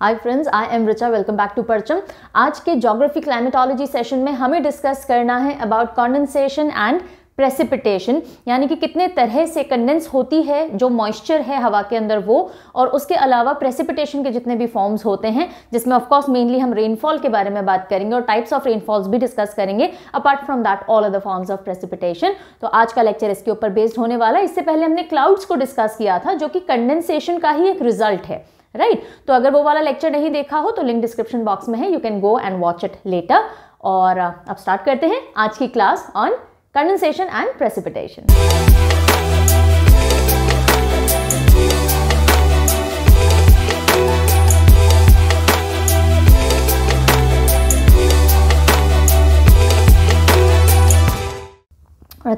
Hi friends I am Richa welcome back to Parcham आज के geography climatology session में हमें डिस्कस करना है अबाउट कॉन्डेंसेशन एंड प्रेसिपिटेशन यानी कि कितने तरह से कंडेंस होती है जो मॉइस्चर है हवा के अंदर वो और उसके अलावा प्रेसिपिटेशन के जितने भी फॉर्म्स होते हैं जिसमें ऑफकोर्स मेनली हम रेनफॉल के बारे में बात करेंगे और टाइप्स ऑफ रेनफॉल्स भी डिस्कस करेंगे apart from that all other forms of precipitation तो आज का लेक्चर इसके ऊपर बेस्ड होने वाला है इससे पहले हमने क्लाउड्स को डिस्कस किया था जो कि कंडेंसेशन का ही एक रिजल्ट है राइट right? तो अगर वो वाला लेक्चर नहीं देखा हो तो लिंक डिस्क्रिप्शन बॉक्स में है you can go and watch it later और uh, अब स्टार्ट करते हैं आज की class on condensation and precipitation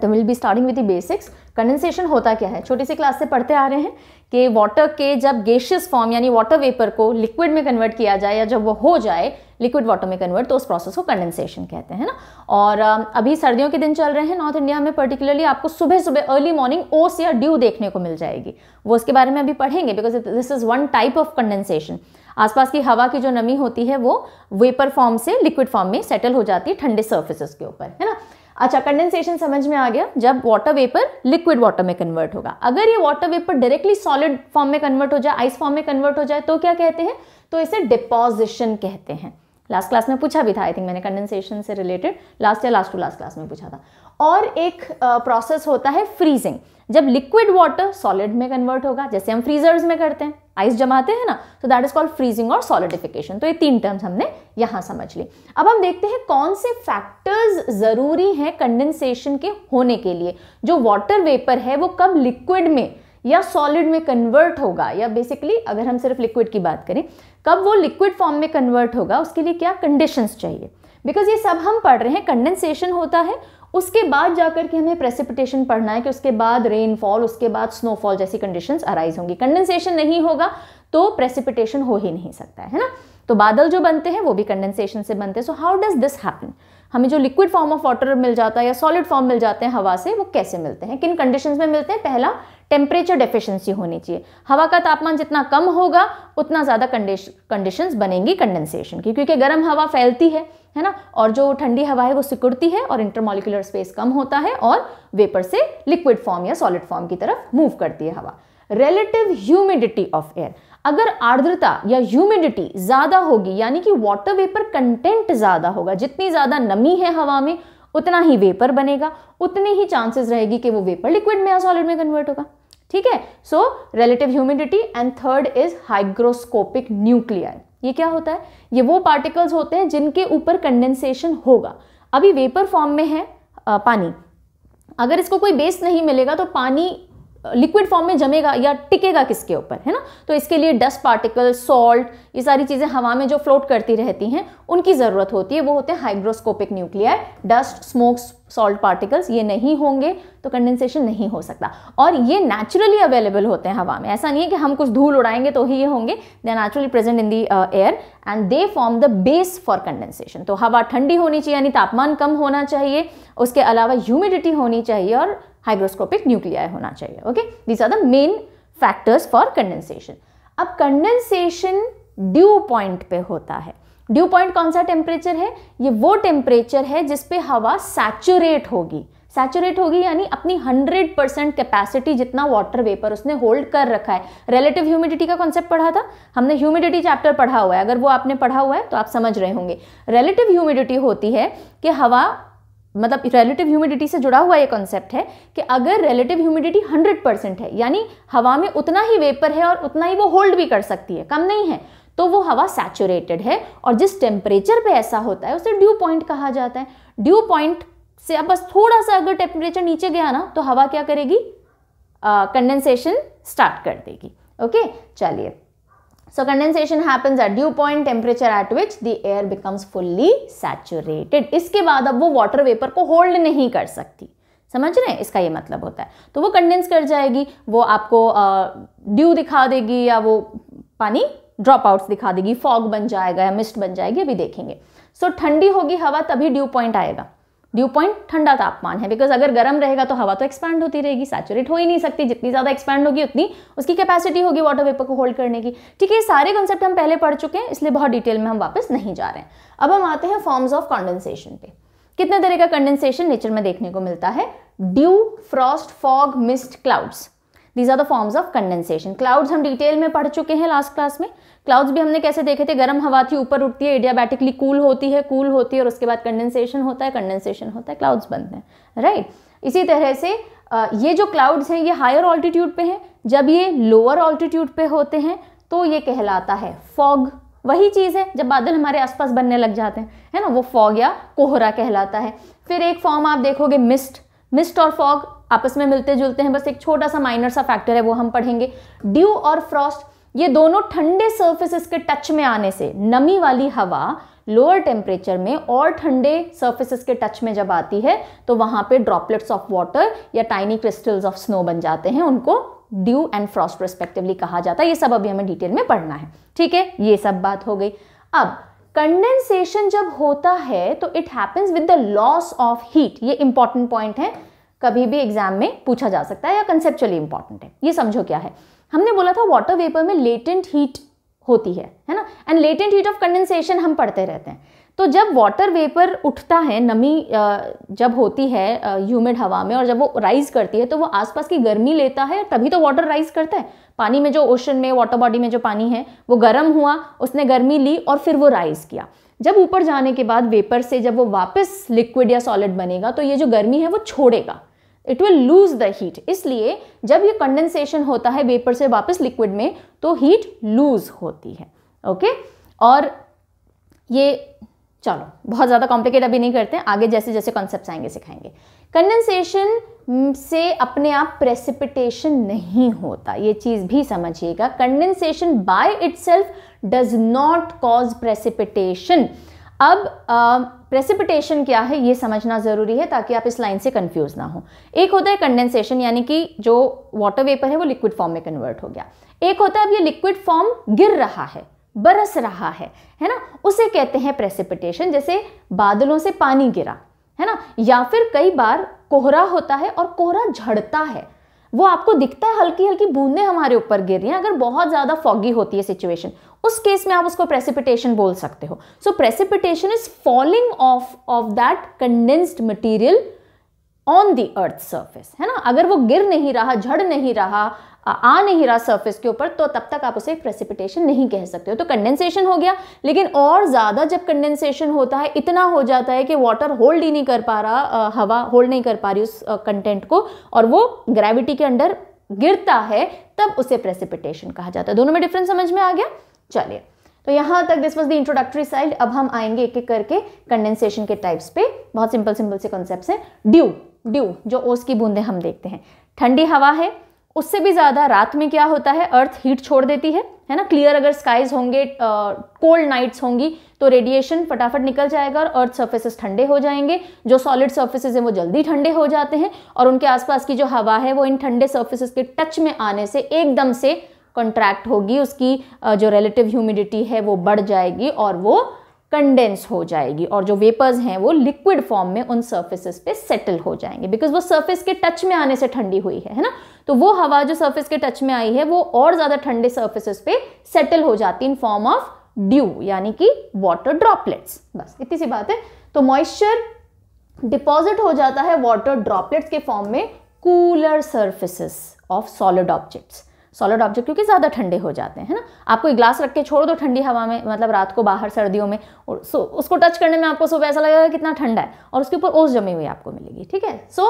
तो will be starting with the basics condensation होता क्या है छोटी सी क्लास से पढ़ते आ रहे हैं कि वाटर के जब गेशियस फॉर्म यानी वाटर वेपर को लिक्विड में कन्वर्ट किया जाए या जब वो हो जाए लिक्विड वाटर में कन्वर्ट तो उस प्रोसेस को कंडेंसेशन कहते हैं ना और अभी सर्दियों के दिन चल रहे हैं नॉर्थ इंडिया में पर्टिकुलरली आपको सुबह सुबह अर्ली मॉर्निंग ओस या ड्यू देखने को मिल जाएगी वो उसके बारे में अभी पढ़ेंगे because this is one type of condensation आसपास की हवा की जो नमी होती है वो वेपर फॉर्म से लिक्विड फॉर्म में सेटल हो जाती है ठंडे सर्फेसिस के ऊपर है ना अच्छा कंडेंसेशन समझ में आ गया जब वाटर वेपर लिक्विड वाटर में कन्वर्ट होगा अगर ये water vapour directly solid form में कन्वर्ट हो जाए आइस फॉर्म में कन्वर्ट हो जाए तो क्या कहते हैं तो इसे डिपोजिशन कहते हैं लास्ट क्लास में पूछा भी था आई थिंक मैंने कंडेंसेशन से रिलेटेड लास्ट या लास्ट टू लास्ट क्लास में पूछा था और एक प्रोसेस होता है फ्रीजिंग जब लिक्विड वाटर सॉलिड में कन्वर्ट होगा जैसे हम फ्रीजर्स में करते हैं आइस जमाते हैं ना तो दैट इज कॉल्ड फ्रीजिंग और सॉलिडिफिकेशन तो ये तीन टर्म्स हमने यहां समझ ली अब हम देखते हैं कौन से फैक्टर्स ज़रूरी हैं कंडेंसेशन के होने के लिए जो वाटर वेपर है वो कब लिक्विड में या सॉलिड में कन्वर्ट होगा या बेसिकली अगर हम सिर्फ लिक्विड की बात करें कब वो लिक्विड फॉर्म में कन्वर्ट होगा उसके लिए क्या कंडीशंस चाहिए बिकॉज ये सब हम पढ़ रहे हैं कंडेंसेशन होता है उसके बाद जाकर के हमें प्रेसिपिटेशन पढ़ना है कि उसके बाद रेनफॉल उसके बाद स्नोफॉल जैसी कंडीशंस अराइज होंगी कंडेंसेशन नहीं होगा तो प्रेसिपिटेशन हो ही नहीं सकता है ना तो बादल जो बनते हैं वो भी कंडेंसेशन से बनते हैं so how does this happen हमें जो लिक्विड फॉर्म ऑफ वाटर मिल जाता है या सॉलिड फॉर्म मिल जाते हैं हवा से वो कैसे मिलते हैं किन कंडीशन में मिलते हैं पहला टेम्परेचर डेफिशिएंसी होनी चाहिए हवा का तापमान जितना कम होगा उतना ज़्यादा कंडीशन बनेंगी कंडेंसेशन की क्योंकि गर्म हवा फैलती है है ना और जो ठंडी हवा है वो सिकुड़ती है और इंटरमोलिकुलर स्पेस कम होता है और वेपर से लिक्विड फॉर्म या सॉलिड फॉर्म की तरफ मूव करती है हवा रिलेटिव ह्यूमिडिटी ऑफ एयर अगर आर्द्रता या ह्यूमिडिटी ज़्यादा होगी यानी कि वाटर वेपर कंटेंट ज़्यादा होगा जितनी ज़्यादा नमी है हवा में उतना ही वेपर बनेगा उतनी ही चांसेस रहेगी कि वो वेपर लिक्विड में या सॉलिड में कन्वर्ट होगा ठीक है so relative humidity and third is hygroscopic nuclear ये क्या होता है ये वो पार्टिकल्स होते हैं जिनके ऊपर कंडेंसेशन होगा अभी वेपर फॉर्म में है आ, पानी अगर इसको कोई बेस नहीं मिलेगा तो पानी लिक्विड फॉर्म में जमेगा या टिकेगा किसके ऊपर है ना तो इसके लिए डस्ट पार्टिकल सॉल्ट ये सारी चीज़ें हवा में जो फ्लोट करती रहती हैं उनकी ज़रूरत होती है वो होते हैं hygroscopic nuclear dust smokes salt particles ये नहीं होंगे तो कंडेंसेशन नहीं हो सकता और ये नेचुरली अवेलेबल होते हैं हवा में ऐसा नहीं है कि हम कुछ धूल उड़ाएंगे तो ही ये होंगे they are naturally present in the air and they form the base for condensation तो हवा ठंडी होनी चाहिए यानी तापमान कम होना चाहिए उसके अलावा ह्यूमिडिटी होनी चाहिए और हाइग्रोस्कोपिक न्यूक्लियाई होना चाहिए okay these are the main factors for condensation अब कंडेंसेशन ड्यू पॉइंट पे होता है ड्यू पॉइंट कौन सा टेम्परेचर है ये वो टेम्परेचर है जिसपे हवा सैचुरेट होगी सैचुरेट होगी यानी अपनी 100 परसेंट कैपेसिटी जितना वाटर वेपर उसने होल्ड कर रखा है रिलेटिव ह्यूमिडिटी का कॉन्सेप्ट पढ़ा था हमने ह्यूमिडिटी चैप्टर पढ़ा हुआ है अगर वो आपने पढ़ा हुआ है तो आप समझ रहे होंगे रिलेटिव ह्यूमिडिटी होती है कि हवा मतलब रिलेटिव ह्यूमिडिटी से जुड़ा हुआ ये कॉन्सेप्ट है कि अगर रिलेटिव ह्यूमिडिटी 100 परसेंट है यानी हवा में उतना ही वेपर है और उतना ही वो होल्ड भी कर सकती है कम नहीं है तो वो हवा सैचुरेटेड है और जिस टेम्परेचर पे ऐसा होता है उसे ड्यू पॉइंट कहा जाता है ड्यू पॉइंट से अब बस थोड़ा सा अगर टेम्परेचर नीचे गया ना तो हवा क्या करेगी कंडेंसेशन स्टार्ट कर देगी ओके चलिए So condensation happens at dew point temperature at which the air becomes fully saturated. इसके बाद अब वो water vapor को hold नहीं कर सकती समझ रहे हैं इसका ये मतलब होता है तो वो कंडेंस कर जाएगी वो आपको ड्यू दिखा देगी या वो पानी ड्रॉप आउट्स दिखा देगी फॉग बन जाएगा या मिस्ट बन जाएगी अभी देखेंगे सो so, ठंडी होगी हवा तभी ड्यू पॉइंट आएगा ड्यू पॉइंट ठंडा तापमान है बिकॉज अगर गर्म रहेगा तो हवा तो एक्सपैंड होती रहेगी सैचुरेट हो ही नहीं सकती जितनी ज़्यादा एक्सपैंड होगी उतनी उसकी कैपेसिटी होगी वाटर वेपर को होल्ड करने की ठीक है ये सारे कॉन्सेप्ट हम पहले पढ़ चुके हैं इसलिए बहुत डिटेल में हम वापस नहीं जा रहे हैं अब हम आते हैं फॉर्म्स ऑफ कॉन्डेंसेशन पे कितने तरह का कंडेंसेशन नेचर में देखने को मिलता है dew frost fog mist clouds these are the forms of condensation clouds हम डिटेल में पढ़ चुके हैं लास्ट क्लास में क्लाउड्स भी हमने कैसे देखे थे गर्म हवा थी ऊपर उठती है एडियाबैटिकली कूल होती है कूल होती है और उसके बाद कंडेंसेशन होता है कंडेंसेशन होता है क्लाउड्स बनते हैं राइट right? इसी तरह से ये जो क्लाउड्स हैं ये हायर ऑल्टीट्यूड पे हैं जब ये लोअर ऑल्टीट्यूड पे होते हैं तो ये कहलाता है फॉग वही चीज़ है जब बादल हमारे आसपास बनने लग जाते हैं है ना वो फॉग या कोहरा कहलाता है फिर एक फॉर्म आप देखोगे मिस्ट मिस्ट और फॉग आपस में मिलते जुलते हैं बस एक छोटा सा माइनर सा फैक्टर है वो हम पढ़ेंगे ड्यू और फ्रॉस्ट ये दोनों ठंडे सर्फेसिस के टच में आने से नमी वाली हवा लोअर टेम्परेचर में और ठंडे सर्फेसिस के टच में जब आती है तो वहां पे ड्रॉपलेट्स ऑफ वाटर या टाइनी क्रिस्टल्स ऑफ स्नो बन जाते हैं उनको ड्यू एंड फ्रॉस्ट रिस्पेक्टिवली कहा जाता है ये सब अभी हमें डिटेल में पढ़ना है ठीक है ये सब बात हो गई अब कंडेंसेशन जब होता है तो it happens with the loss of heat ये इंपॉर्टेंट पॉइंट है कभी भी एग्जाम में पूछा जा सकता है या कंसेप्चुअली इंपॉर्टेंट है ये समझो क्या है हमने बोला था वाटर वेपर में लेटेंट हीट होती है है ना and latent heat of condensation हम पढ़ते रहते हैं तो जब वाटर वेपर उठता है नमी जब होती है ह्यूमिड हवा में और जब वो राइज करती है तो वो आसपास की गर्मी लेता है तभी तो वाटर राइज करता है पानी में जो ओशन में वाटर बॉडी में जो पानी है वो गर्म हुआ उसने गर्मी ली और फिर वो राइज किया जब ऊपर जाने के बाद वेपर से जब वो वापस लिक्विड या सॉलिड बनेगा तो ये जो गर्मी है वो छोड़ेगा it will lose the heat इसलिए जब ये कंडेंसेशन होता है वेपर से वापस लिक्विड में तो हीट लूज होती है ओके okay? और ये चलो बहुत ज़्यादा कॉम्प्लिकेट अभी नहीं करते आगे जैसे जैसे कॉन्सेप्ट आएंगे सिखाएंगे कंडेंसेशन से अपने आप प्रेसिपिटेशन नहीं होता ये चीज़ भी समझिएगा condensation by itself does not cause precipitation अब प्रेसिपिटेशन क्या है ये समझना ज़रूरी है ताकि आप इस लाइन से कंफ्यूज ना हो एक होता है कंडेंसेशन यानी कि जो वाटर वेपर है वो लिक्विड फॉर्म में कन्वर्ट हो गया एक होता है अब ये लिक्विड फॉर्म गिर रहा है बरस रहा है है ना उसे कहते हैं प्रेसिपिटेशन जैसे बादलों से पानी गिरा है ना या फिर कई बार कोहरा होता है और कोहरा झड़ता है वो आपको दिखता है हल्की हल्की बूंदें हमारे ऊपर गिर रही हैं अगर बहुत ज़्यादा फॉगी होती है सिचुएशन उस केस में आप उसको प्रेसिपिटेशन बोल सकते हो so precipitation is falling of of that condensed material on the earth surface है ना अगर वो गिर नहीं रहा झड़ नहीं रहा आ नहीं रहा सरफेस के ऊपर तो तब तक आप उसे प्रेसिपिटेशन नहीं कह सकते हो तो कंडेंसेशन हो गया लेकिन और ज़्यादा जब कंडेंसेशन होता है इतना हो जाता है कि वाटर होल्ड ही नहीं कर पा रहा हवा होल्ड नहीं कर पा रही उस कंटेंट को और वो ग्रेविटी के अंडर गिरता है तब उसे प्रेसिपिटेशन कहा जाता है दोनों में डिफरेंस समझ में आ गया चलिए तो यहां तक this was the introductory side अब हम आएंगे एक एक करके कंडेंसेशन के टाइप्स पे बहुत सिंपल सिंपल से कॉन्सेप्ट है ड्यू ड्यू जो ओस की बूंदें हम देखते हैं ठंडी हवा है उससे भी ज़्यादा रात में क्या होता है अर्थ हीट छोड़ देती है है ना क्लियर अगर स्काइज होंगे कोल्ड नाइट्स होंगी तो रेडिएशन फटाफट निकल जाएगा और अर्थ सर्फेसेस ठंडे हो जाएंगे जो सॉलिड सर्फेसेज हैं वो जल्दी ठंडे हो जाते हैं और उनके आसपास की जो हवा है वो इन ठंडे सर्फेसेस के टच में आने से एकदम से कॉन्ट्रैक्ट होगी उसकी जो रिलेटिव ह्यूमिडिटी है वो बढ़ जाएगी और वो कंडेंस हो जाएगी और जो वेपर्स हैं वो लिक्विड फॉर्म में उन सर्फेसिस पे सेटल हो जाएंगे बिकॉज वो सर्फेस के टच में आने से ठंडी हुई है है ना तो वो हवा जो सर्फेस के टच में आई है वो और ज़्यादा ठंडे सर्फेसिस पे सेटल हो जाती है इन फॉर्म ऑफ ड्यू यानी कि वाटर ड्रॉपलेट्स बस इतनी सी बात है तो मॉइस्चर डिपॉजिट हो जाता है वाटर ड्रॉपलेट्स के फॉर्म में cooler surfaces of solid objects solid object क्योंकि ज़्यादा ठंडे हो जाते हैं ना आपको एक ग्लास रख के छोड़ दो ठंडी हवा में मतलब रात को बाहर सर्दियों में और सो उसको टच करने में आपको सुबह ऐसा लगेगा कितना ठंडा है और उसके ऊपर ओस जमी हुई आपको मिलेगी ठीक है सो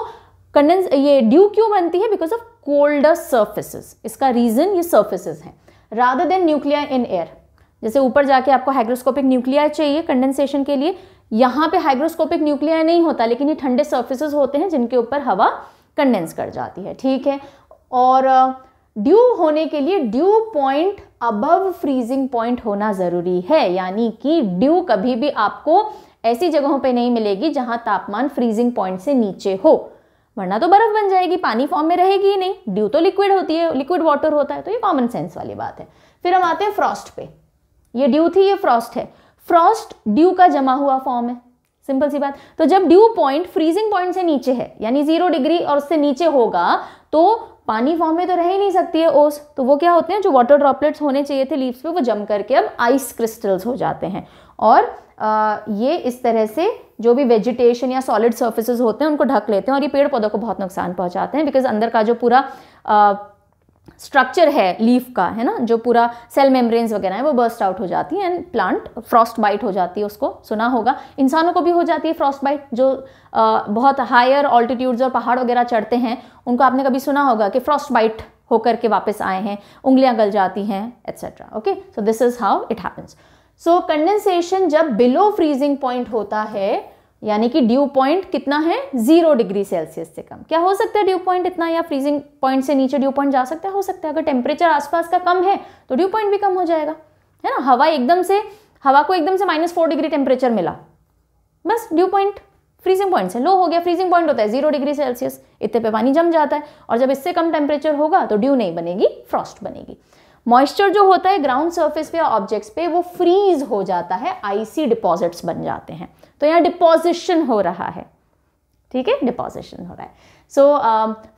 कंडेंस ये ड्यू क्यों बनती है बिकॉज ऑफ कोल्डर सर्फेसिस इसका रीज़न ये सर्फेसिस हैं rather than nuclei in air जैसे ऊपर जाके आपको हाइग्रोस्कोपिक न्यूक्लिया चाहिए कंडेंसेशन के लिए यहाँ पे हाइग्रोस्कोपिक न्यूक्लिया नहीं होता लेकिन ये ठंडे सर्फेसिस होते हैं जिनके ऊपर हवा कंडेंस कर जाती है ठीक है और ड्यू होने के लिए dew point above freezing point होना ज़रूरी है यानी कि ड्यू कभी भी आपको ऐसी जगहों पे नहीं मिलेगी जहां तापमान फ्रीजिंग पॉइंट से नीचे हो वरना तो बर्फ़ बन जाएगी पानी फॉर्म में रहेगी ही नहीं ड्यू तो लिक्विड होती है लिक्विड वाटर होता है तो ये कॉमन सेंस वाली बात है फिर हम आते हैं फ्रॉस्ट पे ये ड्यू थी ये फ्रॉस्ट है फ्रॉस्ट ड्यू का जमा हुआ फॉर्म है सिंपल सी बात तो जब ड्यू पॉइंट फ्रीजिंग पॉइंट से नीचे है यानी जीरो डिग्री और उससे नीचे होगा तो पानी फॉर्म में तो रह ही नहीं सकती है ओस तो वो क्या होते हैं जो वाटर ड्रॉपलेट्स होने चाहिए थे लीव्स पे वो जम करके अब आइस क्रिस्टल्स हो जाते हैं और आ, ये इस तरह से जो भी वेजिटेशन या सॉलिड सर्फेसिस होते हैं उनको ढक लेते हैं और ये पेड़ पौधों को बहुत नुकसान पहुंचाते हैं बिकॉज अंदर का जो पूरा स्ट्रक्चर है लीफ का है ना जो पूरा सेल मेम्ब्रेन्स वगैरह है वो बर्स्ट आउट हो जाती है एंड प्लांट फ्रॉस्ट बाइट हो जाती है उसको सुना होगा इंसानों को भी हो जाती है फ्रॉस्ट बाइट जो आ, बहुत हायर ऑल्टीट्यूड्स और पहाड़ वगैरह चढ़ते हैं उनको आपने कभी सुना होगा कि फ्रॉस्ट बाइट होकर के वापस आए हैं उंगलियां गल जाती हैं etcetera okay so this is how it happens so condensation जब बिलो फ्रीजिंग पॉइंट होता है यानी कि ड्यू पॉइंट कितना है जीरो डिग्री सेल्सियस से कम क्या हो सकता है ड्यू पॉइंट इतना या फ्रीजिंग पॉइंट से नीचे ड्यू पॉइंट जा सकता है हो सकता है अगर टेम्परेचर आसपास का कम है तो ड्यू पॉइंट भी कम हो जाएगा है ना हवा एकदम से हवा को एकदम से माइनस फोर डिग्री टेम्परेचर मिला बस ड्यू पॉइंट फ्रीजिंग पॉइंट से लो हो गया फ्रीजिंग पॉइंट होता है जीरो डिग्री सेल्सियस इतने पे पानी जम जाता है और जब इससे कम टेम्परेचर होगा तो ड्यू नहीं बनेगी फ्रॉस्ट बनेगी मॉइस्चर जो होता है ग्राउंड सर्फेस पे ऑब्जेक्ट्स पे वो फ्रीज हो जाता है आईसी डिपॉजिट्स बन जाते हैं तो यहाँ डिपॉजिशन हो रहा है ठीक है डिपॉजिशन हो रहा है सो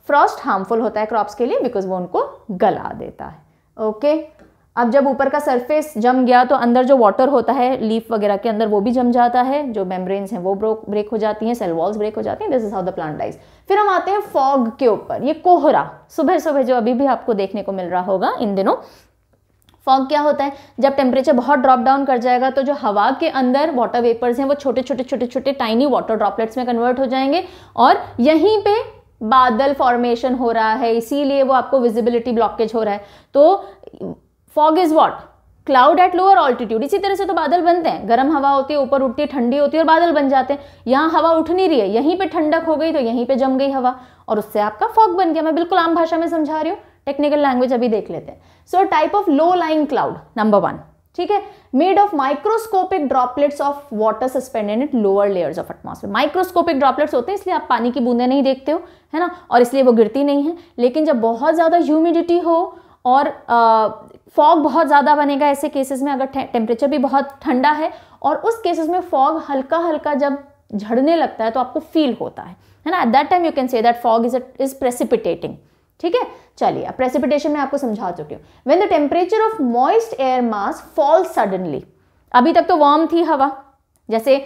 फ्रॉस्ट हार्मफुल होता है क्रॉप्स के लिए बिकॉज वो उनको गला देता है ओके okay? अब जब ऊपर का सरफेस जम गया तो अंदर जो वाटर होता है लीफ वगैरह के अंदर वो भी जम जाता है जो मेम्ब्रेन हैं वो ब्रोक ब्रेक हो जाती हैं सेल वॉल्स ब्रेक हो जाती हैं this is how the plant dies फिर हम आते हैं फॉग के ऊपर ये कोहरा सुबह सुबह जो अभी भी आपको देखने को मिल रहा होगा इन दिनों फॉग क्या होता है जब टेम्परेचर बहुत ड्रॉप डाउन कर जाएगा तो जो हवा के अंदर वाटर वेपर्स हैं वो छोटे छोटे छोटे छोटे टाइनी वाटर ड्रॉपलेट्स में कन्वर्ट हो जाएंगे और यहीं पे बादल फॉर्मेशन हो रहा है इसीलिए वो आपको विजिबिलिटी ब्लॉकेज हो रहा है तो fog is what cloud at lower altitude इसी तरह से तो बादल बनते हैं गर्म हवा होती है ऊपर उठती है ठंडी होती है और बादल बन जाते हैं यहाँ हवा उठ नहीं रही है यहीं पे ठंडक हो गई तो यहीं पे जम गई हवा और उससे आपका फॉग बन गया मैं बिल्कुल आम भाषा में समझा रही हूँ टेक्निकल लैंग्वेज अभी देख लेते हैं so type of low lying cloud number one ठीक है made of microscopic droplets of water suspended it lower layers of atmosphere microscopic droplets होते हैं इसलिए आप पानी की बूंदें नहीं देखते हो है ना और इसलिए वो गिरती नहीं है लेकिन जब बहुत ज़्यादा ह्यूमिडिटी हो और फॉग बहुत ज़्यादा बनेगा ऐसे केसेस में अगर टेम्परेचर भी बहुत ठंडा है और उस केसेस में फॉग हल्का हल्का जब झड़ने लगता है तो आपको फील होता है है ना at that time you can say that fog is is precipitating ठीक है चलिए अब प्रेसिपिटेशन में आपको समझा चुकी हूँ when the temperature of moist air mass fall suddenly अभी तक तो वार्म थी हवा जैसे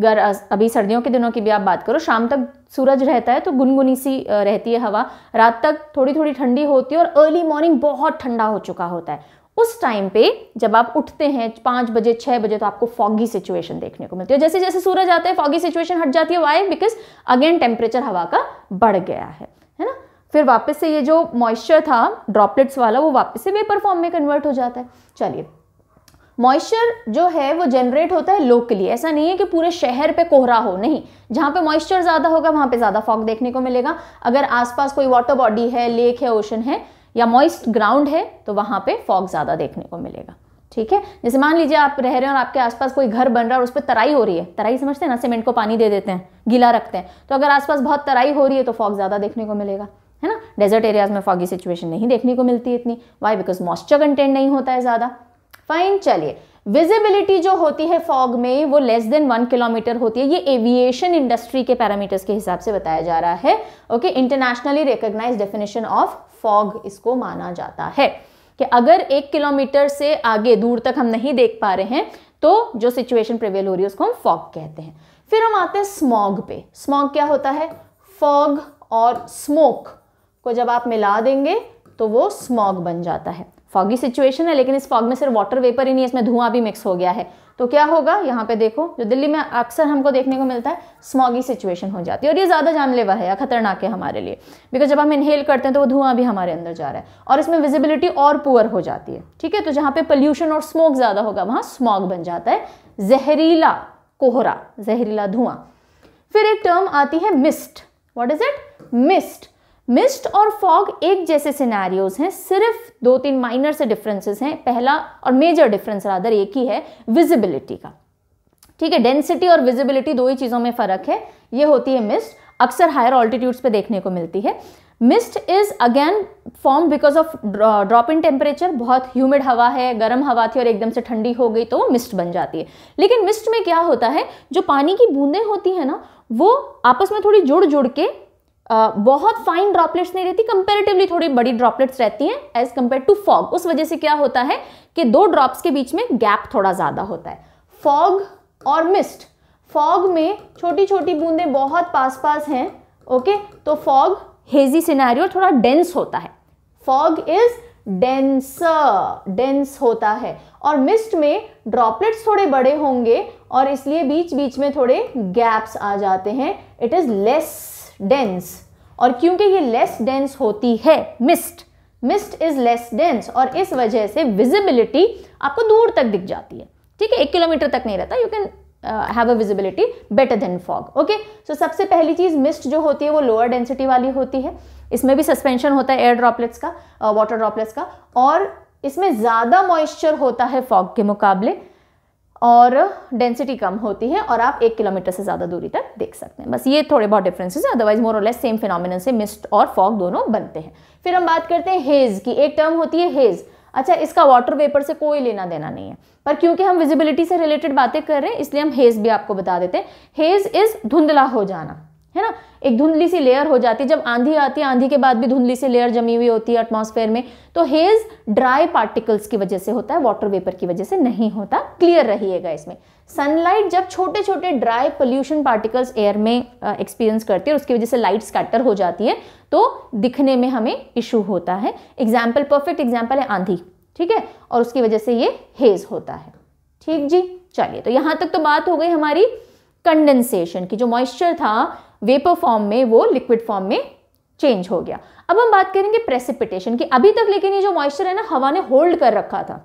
गर अभी सर्दियों के दिनों की भी आप बात करो शाम तक सूरज रहता है तो गुनगुनी सी रहती है हवा रात तक थोड़ी थोड़ी ठंडी होती है और अर्ली मॉर्निंग बहुत ठंडा हो चुका होता है उस टाइम पे जब आप उठते हैं पाँच बजे छः बजे तो आपको फॉगी सिचुएशन देखने को मिलती है जैसे जैसे सूरज आता है फॉगी सिचुएशन हट जाती है वाई बिकॉज अगेन टेम्परेचर हवा का बढ़ गया है है ना फिर वापस से ये जो मॉइस्चर था ड्रॉपलेट्स वाला वो वापस से वेपर फॉर्म में कन्वर्ट हो जाता है चलिए मॉइस्चर जो है वो जनरेट होता है लोकली ऐसा नहीं है कि पूरे शहर पे कोहरा हो नहीं जहाँ पे मॉइस्चर ज़्यादा होगा वहाँ पे ज़्यादा फॉग देखने को मिलेगा अगर आसपास कोई वाटर बॉडी है लेक है ओशन है या मॉइस्ट ग्राउंड है तो वहाँ पे फॉग ज़्यादा देखने को मिलेगा ठीक है जैसे मान लीजिए आप रह रहे हैं और आपके आसपास कोई घर बन रहा है और उस पर तराई हो रही है तराई समझते हैं ना सीमेंट को पानी दे देते हैं गीला रखते हैं तो अगर आसपास बहुत तराई हो रही है तो फॉग ज़्यादा देखने को मिलेगा है ना डेजर्ट एरियाज़ में फॉगी सिचुएशन नहीं देखने को मिलती इतनी वाई बिकॉज मॉइस्चर कंटेंट नहीं होता है ज़्यादा फाइन चलिए विजिबिलिटी जो होती है फॉग में वो लेस देन वन किलोमीटर होती है ये एविएशन इंडस्ट्री के पैरामीटर्स के हिसाब से बताया जा रहा है okay internationally recognize definition of fog इसको माना जाता है कि अगर एक किलोमीटर से आगे दूर तक हम नहीं देख पा रहे हैं तो जो सिचुएशन प्रिवेल हो रही है उसको हम फॉग कहते हैं फिर हम आते हैं स्मॉग पे स्मॉग क्या होता है फॉग और स्मोक को जब आप मिला देंगे तो वो स्मॉग बन जाता है फॉगी सिचुएशन है लेकिन इस फॉग में सिर्फ वाटर वेपर ही नहीं इसमें धुआं भी मिक्स हो गया है तो क्या होगा यहाँ पे देखो जो दिल्ली में अक्सर हमको देखने को मिलता है स्मॉगी सिचुएशन हो जाती है और ये ज़्यादा जानलेवा है या खतरनाक है हमारे लिए बिकॉज जब हम इनहेल करते हैं तो वो धुआं भी हमारे अंदर जा रहा है और इसमें विजिबिलिटी और पुअर हो जाती है ठीक है तो जहाँ पे पोल्यूशन और स्मोक ज़्यादा होगा वहाँ स्मॉग बन जाता है जहरीला कोहरा जहरीला धुआं फिर एक टर्म आती है mist what is it mist mist और फॉग एक जैसे सिनेरियोज हैं सिर्फ दो तीन माइनर से डिफरेंसेस हैं पहला और मेजर डिफरेंस रादर एक ही है विजिबिलिटी का ठीक है डेंसिटी और विजिबिलिटी दो ही चीज़ों में फ़र्क है ये होती है मिस्ट अक्सर हायर ऑल्टीट्यूड्स पे देखने को मिलती है mist is again form because of drop in temperature बहुत ह्यूमिड हवा है गर्म हवा थी और एकदम से ठंडी हो गई तो वो मिस्ट बन जाती है लेकिन मिस्ट में क्या होता है जो पानी की बूंदें होती है ना वो आपस में थोड़ी जुड़ जुड़ के बहुत फाइन ड्रॉपलेट्स नहीं रहती कंपेरेटिवली थोड़ी बड़ी ड्रॉपलेट्स रहती हैं एज कंपेयर टू फॉग उस वजह से क्या होता है कि दो ड्रॉप्स के बीच में गैप थोड़ा ज़्यादा होता है फॉग और मिस्ट फॉग में छोटी छोटी बूंदें बहुत पास पास हैं ओके तो फॉग हेजी सिनेरियो थोड़ा डेंस होता है फॉग इज डेंस डेंस होता है और मिस्ट में ड्रॉपलेट्स थोड़े बड़े होंगे और इसलिए बीच बीच में थोड़े गैप्स आ जाते हैं इट इज़ लेस डेंस और क्योंकि ये लेस डेंस होती है mist mist is less dense और इस वजह से विजिबिलिटी आपको दूर तक दिख जाती है ठीक है एक किलोमीटर तक नहीं रहता you can have a visibility better than fog okay so सबसे पहली चीज़ मिस्ट जो होती है वो लोअर डेंसिटी वाली होती है इसमें भी सस्पेंशन होता है एयर ड्रॉपलेट्स का वाटर uh, ड्रॉपलेट्स का और इसमें ज़्यादा मॉइस्चर होता है फॉग के मुकाबले और डेंसिटी कम होती है और आप एक किलोमीटर से ज़्यादा दूरी तक देख सकते हैं बस ये थोड़े बहुत डिफरेंसेस हैं अदरवाइज मोर और लेस सेम फिनल से मिस्ट और फॉग दोनों बनते हैं फिर हम बात करते हैं हेज़ की एक टर्म होती है हेज़ अच्छा इसका वाटर वेपर से कोई लेना देना नहीं है पर क्योंकि हम विजिबिलिटी से रिलेटेड बातें कर रहे हैं इसलिए हम हेज़ भी आपको बता देते हैं हेज़ इज़ धुंधला हो जाना है ना एक धुंधली सी लेयर हो जाती है जब आंधी आती है आंधी के बाद भी धुंधली सी लेयर जमी हुई होती है एटमोसफेयर में तो हेज ड्राई पार्टिकल्स की वजह से होता है वाटर वेपर की वजह से नहीं होता क्लियर रहिएगा इसमें सनलाइट जब छोटे छोटे ड्राई पोल्यूशन पार्टिकल्स एयर में एक्सपीरियंस करती है उसकी वजह से लाइट स्कैटर हो जाती है तो दिखने में हमें इशू होता है एग्जाम्पल परफेक्ट एग्जाम्पल है आंधी ठीक है और उसकी वजह से ये हेज होता है ठीक जी चलिए तो यहां तक तो बात हो गई हमारी कंडेंसेशन की जो मॉइस्चर था वेपर फॉर्म में वो लिक्विड फॉर्म में चेंज हो गया अब हम बात करेंगे प्रेसिपिटेशन की अभी तक लेकिन ये जो मॉइस्चर है ना हवा ने होल्ड कर रखा था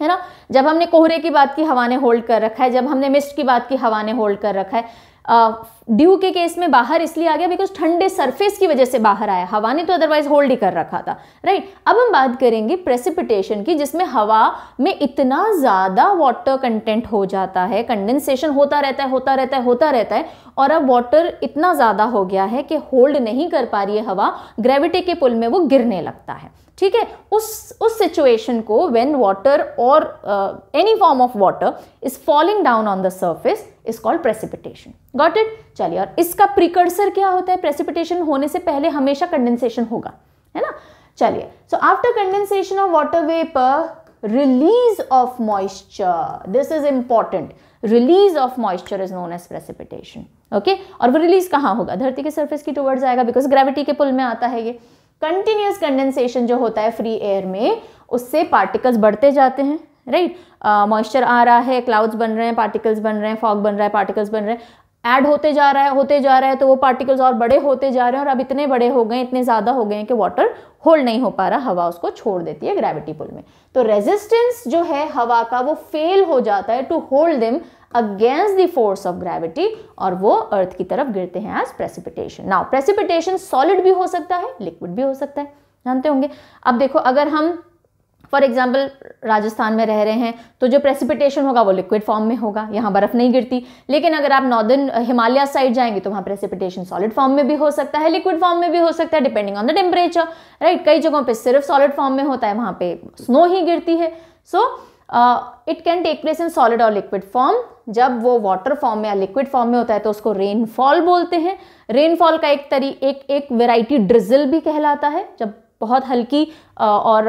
है ना जब हमने कोहरे की बात की हवा ने होल्ड कर रखा है जब हमने मिस्ट की बात की हवा ने होल्ड कर रखा है ड्यू के केस में बाहर इसलिए आ गया बिकॉज ठंडे सरफेस की वजह से बाहर आया हवा ने तो अदरवाइज होल्ड ही कर रखा था राइट right? अब हम बात करेंगे प्रेसिपिटेशन की जिसमें हवा में इतना ज़्यादा वाटर कंटेंट हो जाता है कंडेंसेशन होता रहता है होता रहता है होता रहता है और अब वाटर इतना ज़्यादा हो गया है कि होल्ड नहीं कर पा रही है हवा ग्रेविटी के पुल में वो गिरने लगता है ठीक है उस उस सिचुएशन को व्हेन वाटर और any form of water is falling down on the surface is called precipitation got it चलिए और इसका प्रिकर्सर क्या होता है प्रेसिपिटेशन होने से पहले हमेशा कंडेंसेशन होगा है ना चलिए so after condensation of water vapour release of moisture this is important release of moisture is known as precipitation okay और वो रिलीज कहाँ होगा धरती के सर्फेस की टूवर्ड्स आएगा बिकॉज ग्रेविटी के पुल में आता है ये कंटिन्यूस कंडेंसेशन जो होता है फ्री एयर में उससे पार्टिकल्स बढ़ते जाते हैं राइट मॉइस्चर आ रहा है क्लाउड्स बन रहे हैं पार्टिकल्स बन रहे हैं फॉग बन रहा है पार्टिकल्स बन रहे हैं ऐड होते जा रहा है होते जा रहा है तो वो पार्टिकल्स और बड़े होते जा रहे हैं और अब इतने बड़े हो गए इतने ज़्यादा हो गए कि वाटर होल्ड नहीं हो पा रहा हवा उसको छोड़ देती है ग्रेविटी पुल में तो रेजिस्टेंस जो है हवा का वो फेल हो जाता है to hold them against the force of gravity और वो अर्थ की तरफ गिरते हैं as precipitation now precipitation solid भी हो सकता है लिक्विड भी हो सकता है जानते होंगे अब देखो अगर हम फॉर एग्जाम्पल राजस्थान में रह रहे हैं तो जो प्रेसिपिटेशन होगा वो लिक्विड फॉर्म में होगा यहाँ बर्फ़ नहीं गिरती लेकिन अगर आप नॉर्दर्न हिमालय साइड जाएंगे तो वहाँ प्रेसिपिटेशन सॉलिड फॉर्म में भी हो सकता है लिक्विड फॉर्म में भी हो सकता है depending on the temperature right कई जगहों पर सिर्फ सॉलिड फॉर्म में होता है वहाँ पे स्नो ही गिरती है so it can take place in solid और लिक्विड फॉर्म जब वो वाटर फॉर्म में या लिक्विड फॉर्म में होता है तो उसको रेनफॉल बोलते हैं रेनफॉल का एक तरी एक एक वेराइटी ड्रिजल भी कहलाता है जब बहुत हल्की और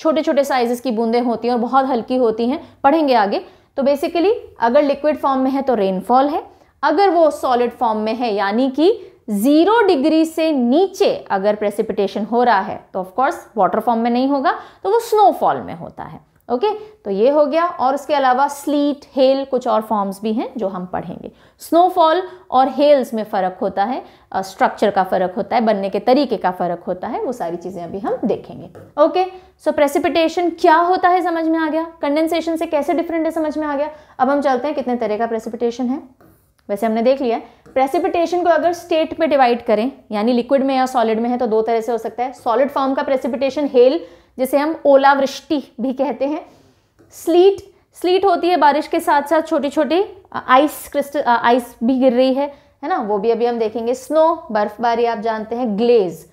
छोटे छोटे साइज़ की बूंदें होती हैं और बहुत हल्की होती हैं पढ़ेंगे आगे तो बेसिकली अगर लिक्विड फॉर्म में है तो रेनफॉल है अगर वो सॉलिड फॉर्म में है यानी कि ज़ीरो डिग्री से नीचे अगर प्रेसिपिटेशन हो रहा है तो ऑफकोर्स वाटर फॉर्म में नहीं होगा तो वो स्नोफॉल में होता है ओके तो ये हो गया और उसके अलावा स्लीट हेल कुछ और फॉर्म्स भी हैं जो हम पढ़ेंगे स्नोफॉल और हेल्स में फ़र्क होता है स्ट्रक्चर का फ़र्क होता है बनने के तरीके का फ़र्क होता है वो सारी चीज़ें अभी हम देखेंगे ओके सो प्रेसिपिटेशन क्या होता है समझ में आ गया कंडेंसेशन से कैसे डिफरेंट है समझ में आ गया अब हम चलते हैं कितने तरह का प्रेसिपिटेशन है वैसे हमने देख लिया प्रेसिपिटेशन को अगर स्टेट में डिवाइड करें यानी लिक्विड में या सॉलिड में है तो दो तरह से हो सकता है सॉलिड फॉर्म का प्रेसिपिटेशन हेल जिसे हम ओलावृष्टि भी कहते हैं स्लीट स्लीट होती है बारिश के साथ साथ छोटी छोटी आइस क्रिस्टल आइस भी गिर रही है है ना वो भी अभी हम देखेंगे स्नो बर्फबारी आप जानते हैं ग्लेज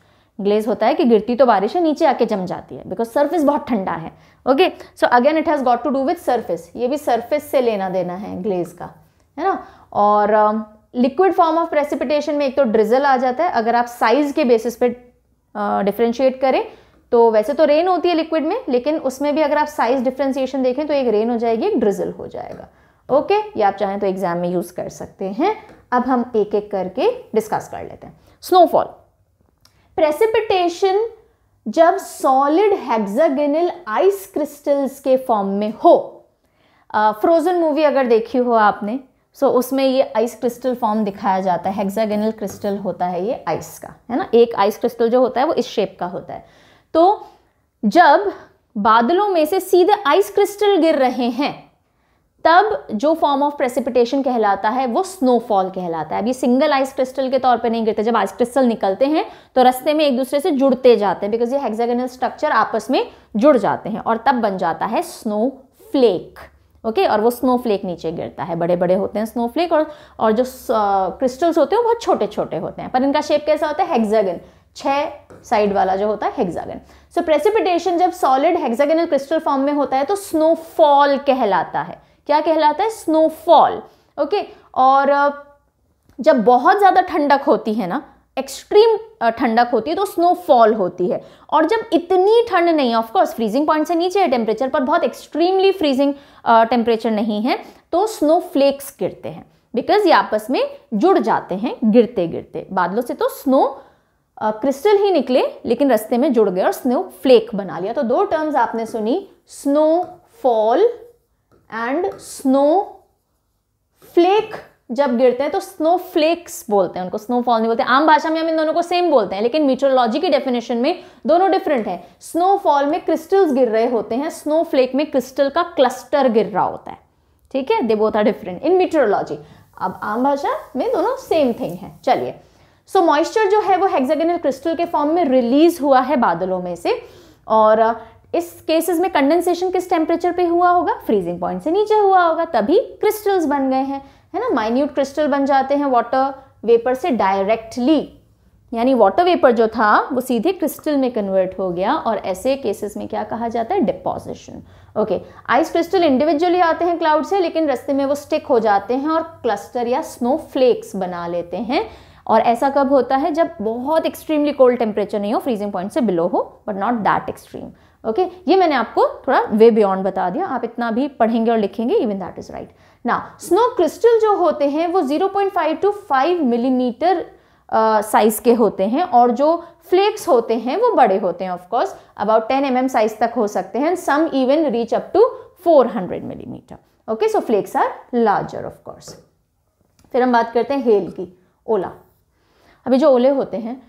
ग्लेज होता है कि गिरती तो बारिश है नीचे आके जम जाती है बिकॉज सर्फेस बहुत ठंडा है okay so again it has got to do with surface ये भी सर्फेस से लेना देना है ग्लेज का है ना और लिक्विड फॉर्म ऑफ प्रेसिपिटेशन में एक तो ड्रिजल आ जाता है अगर आप साइज के बेसिस पे डिफ्रेंशिएट uh, करें तो वैसे तो रेन होती है लिक्विड में लेकिन उसमें भी अगर आप साइज डिफ्रेंसिएशन देखें तो एक रेन हो जाएगी एक ड्रिजल हो जाएगा ओके ये आप चाहें तो एग्जाम में यूज़ कर सकते हैं अब हम एक एक करके डिस्कस कर लेते हैं स्नोफॉल प्रेसिपिटेशन जब सॉलिड हेक्सागोनल आइस क्रिस्टल्स के फॉर्म में हो फ्रोजन uh, मूवी अगर देखी हो आपने सो so, उसमें ये आइस क्रिस्टल फॉर्म दिखाया जाता है हेक्सागोनल क्रिस्टल होता है ये आइस का है ना एक आइस क्रिस्टल जो होता है वो इस शेप का होता है तो जब बादलों में से सीधे आइस क्रिस्टल गिर रहे हैं तब जो फॉर्म ऑफ प्रेसिपिटेशन कहलाता है वो स्नोफॉल कहलाता है अभी सिंगल आइस क्रिस्टल के तौर पे नहीं गिरते जब आइस क्रिस्टल निकलते हैं तो रस्ते में एक दूसरे से जुड़ते जाते हैं बिकॉज ये हेक्सागोनल स्ट्रक्चर आपस में जुड़ जाते हैं और तब बन जाता है स्नो फ्लेक ओके और वो स्नो फ्लेक नीचे गिरता है बड़े बड़े होते हैं स्नो फ्लेक और और जो क्रिस्टल्स uh, होते हैं वो बहुत छोटे छोटे होते हैं पर इनका शेप कैसा होता है हेक्सागन छः साइड वाला जो होता है हेक्सागन सो प्रेसिपिटेशन जब सॉलिड हेक्सागनल क्रिस्टल फॉर्म में होता है तो स्नोफॉल कहलाता है क्या कहलाता है स्नोफॉल ओके okay? और जब बहुत ज़्यादा ठंडक होती है ना एक्सट्रीम ठंडक होती है तो स्नोफॉल होती है और जब इतनी ठंड नहीं है ऑफकोर्स फ्रीजिंग पॉइंट से नीचे है टेम्परेचर पर बहुत एक्सट्रीमली फ्रीजिंग टेम्परेचर नहीं है तो स्नोफ्लेक्स गिरते हैं बिकॉज ये आपस में जुड़ जाते हैं गिरते गिरते बादलों से तो स्नो क्रिस्टल ही निकले लेकिन रस्ते में जुड़ गए और स्नो फ्लेक बना लिया तो दो टर्म्स आपने सुनी snowfall and snowflake जब गिरते हैं तो स्नो फ्लेक्स बोलते हैं उनको स्नो फॉल नहीं बोलते आम भाषा में हम इन दोनों को सेम बोलते हैं लेकिन मीटरोलॉजी की डेफिनेशन में दोनों डिफरेंट है स्नो फॉल में क्रिस्टल्स गिर रहे होते हैं स्नो फ्लेक में क्रिस्टल का क्लस्टर गिर रहा होता है ठीक है they both are different in meteorology अब आम भाषा में दोनों सेम थिंग है चलिए सो so, मॉइस्चर जो है वो हेक्सागनल क्रिस्टल के फॉर्म में रिलीज हुआ है बादलों में से और uh, इस केसेस में कंडेंसेशन किस टेम्परेचर पे हुआ होगा फ्रीजिंग पॉइंट से नीचे हुआ होगा तभी क्रिस्टल्स बन गए हैं है ना माइन्यूट क्रिस्टल बन जाते हैं वाटर वेपर से डायरेक्टली यानी वाटर वेपर जो था वो सीधे क्रिस्टल में कन्वर्ट हो गया और ऐसे केसेस में क्या कहा जाता है deposition okay ice crystal individually आते हैं क्लाउड से लेकिन रस्ते में वो स्टिक हो जाते हैं और क्लस्टर या स्नो फ्लेक्स बना लेते हैं और ऐसा कब होता है जब बहुत एक्सट्रीमली कोल्ड टेम्परेचर नहीं हो फ्रीजिंग पॉइंट से बिलो हो but not that extreme okay ये मैंने आपको थोड़ा वे बियॉन्ड बता दिया आप इतना भी पढ़ेंगे और लिखेंगे इवन दैट इज़ राइट ना स्नो क्रिस्टल जो होते हैं वो 0.5 टू 5 मिलीमीटर साइज़ के होते हैं और जो फ्लेक्स होते हैं वो बड़े होते हैं of course about ten M M size तक हो सकते हैं some even reach up to 400 millimetre okay so flakes are larger of course फिर हम बात करते हैं हेल की ओला अभी जो ओले होते हैं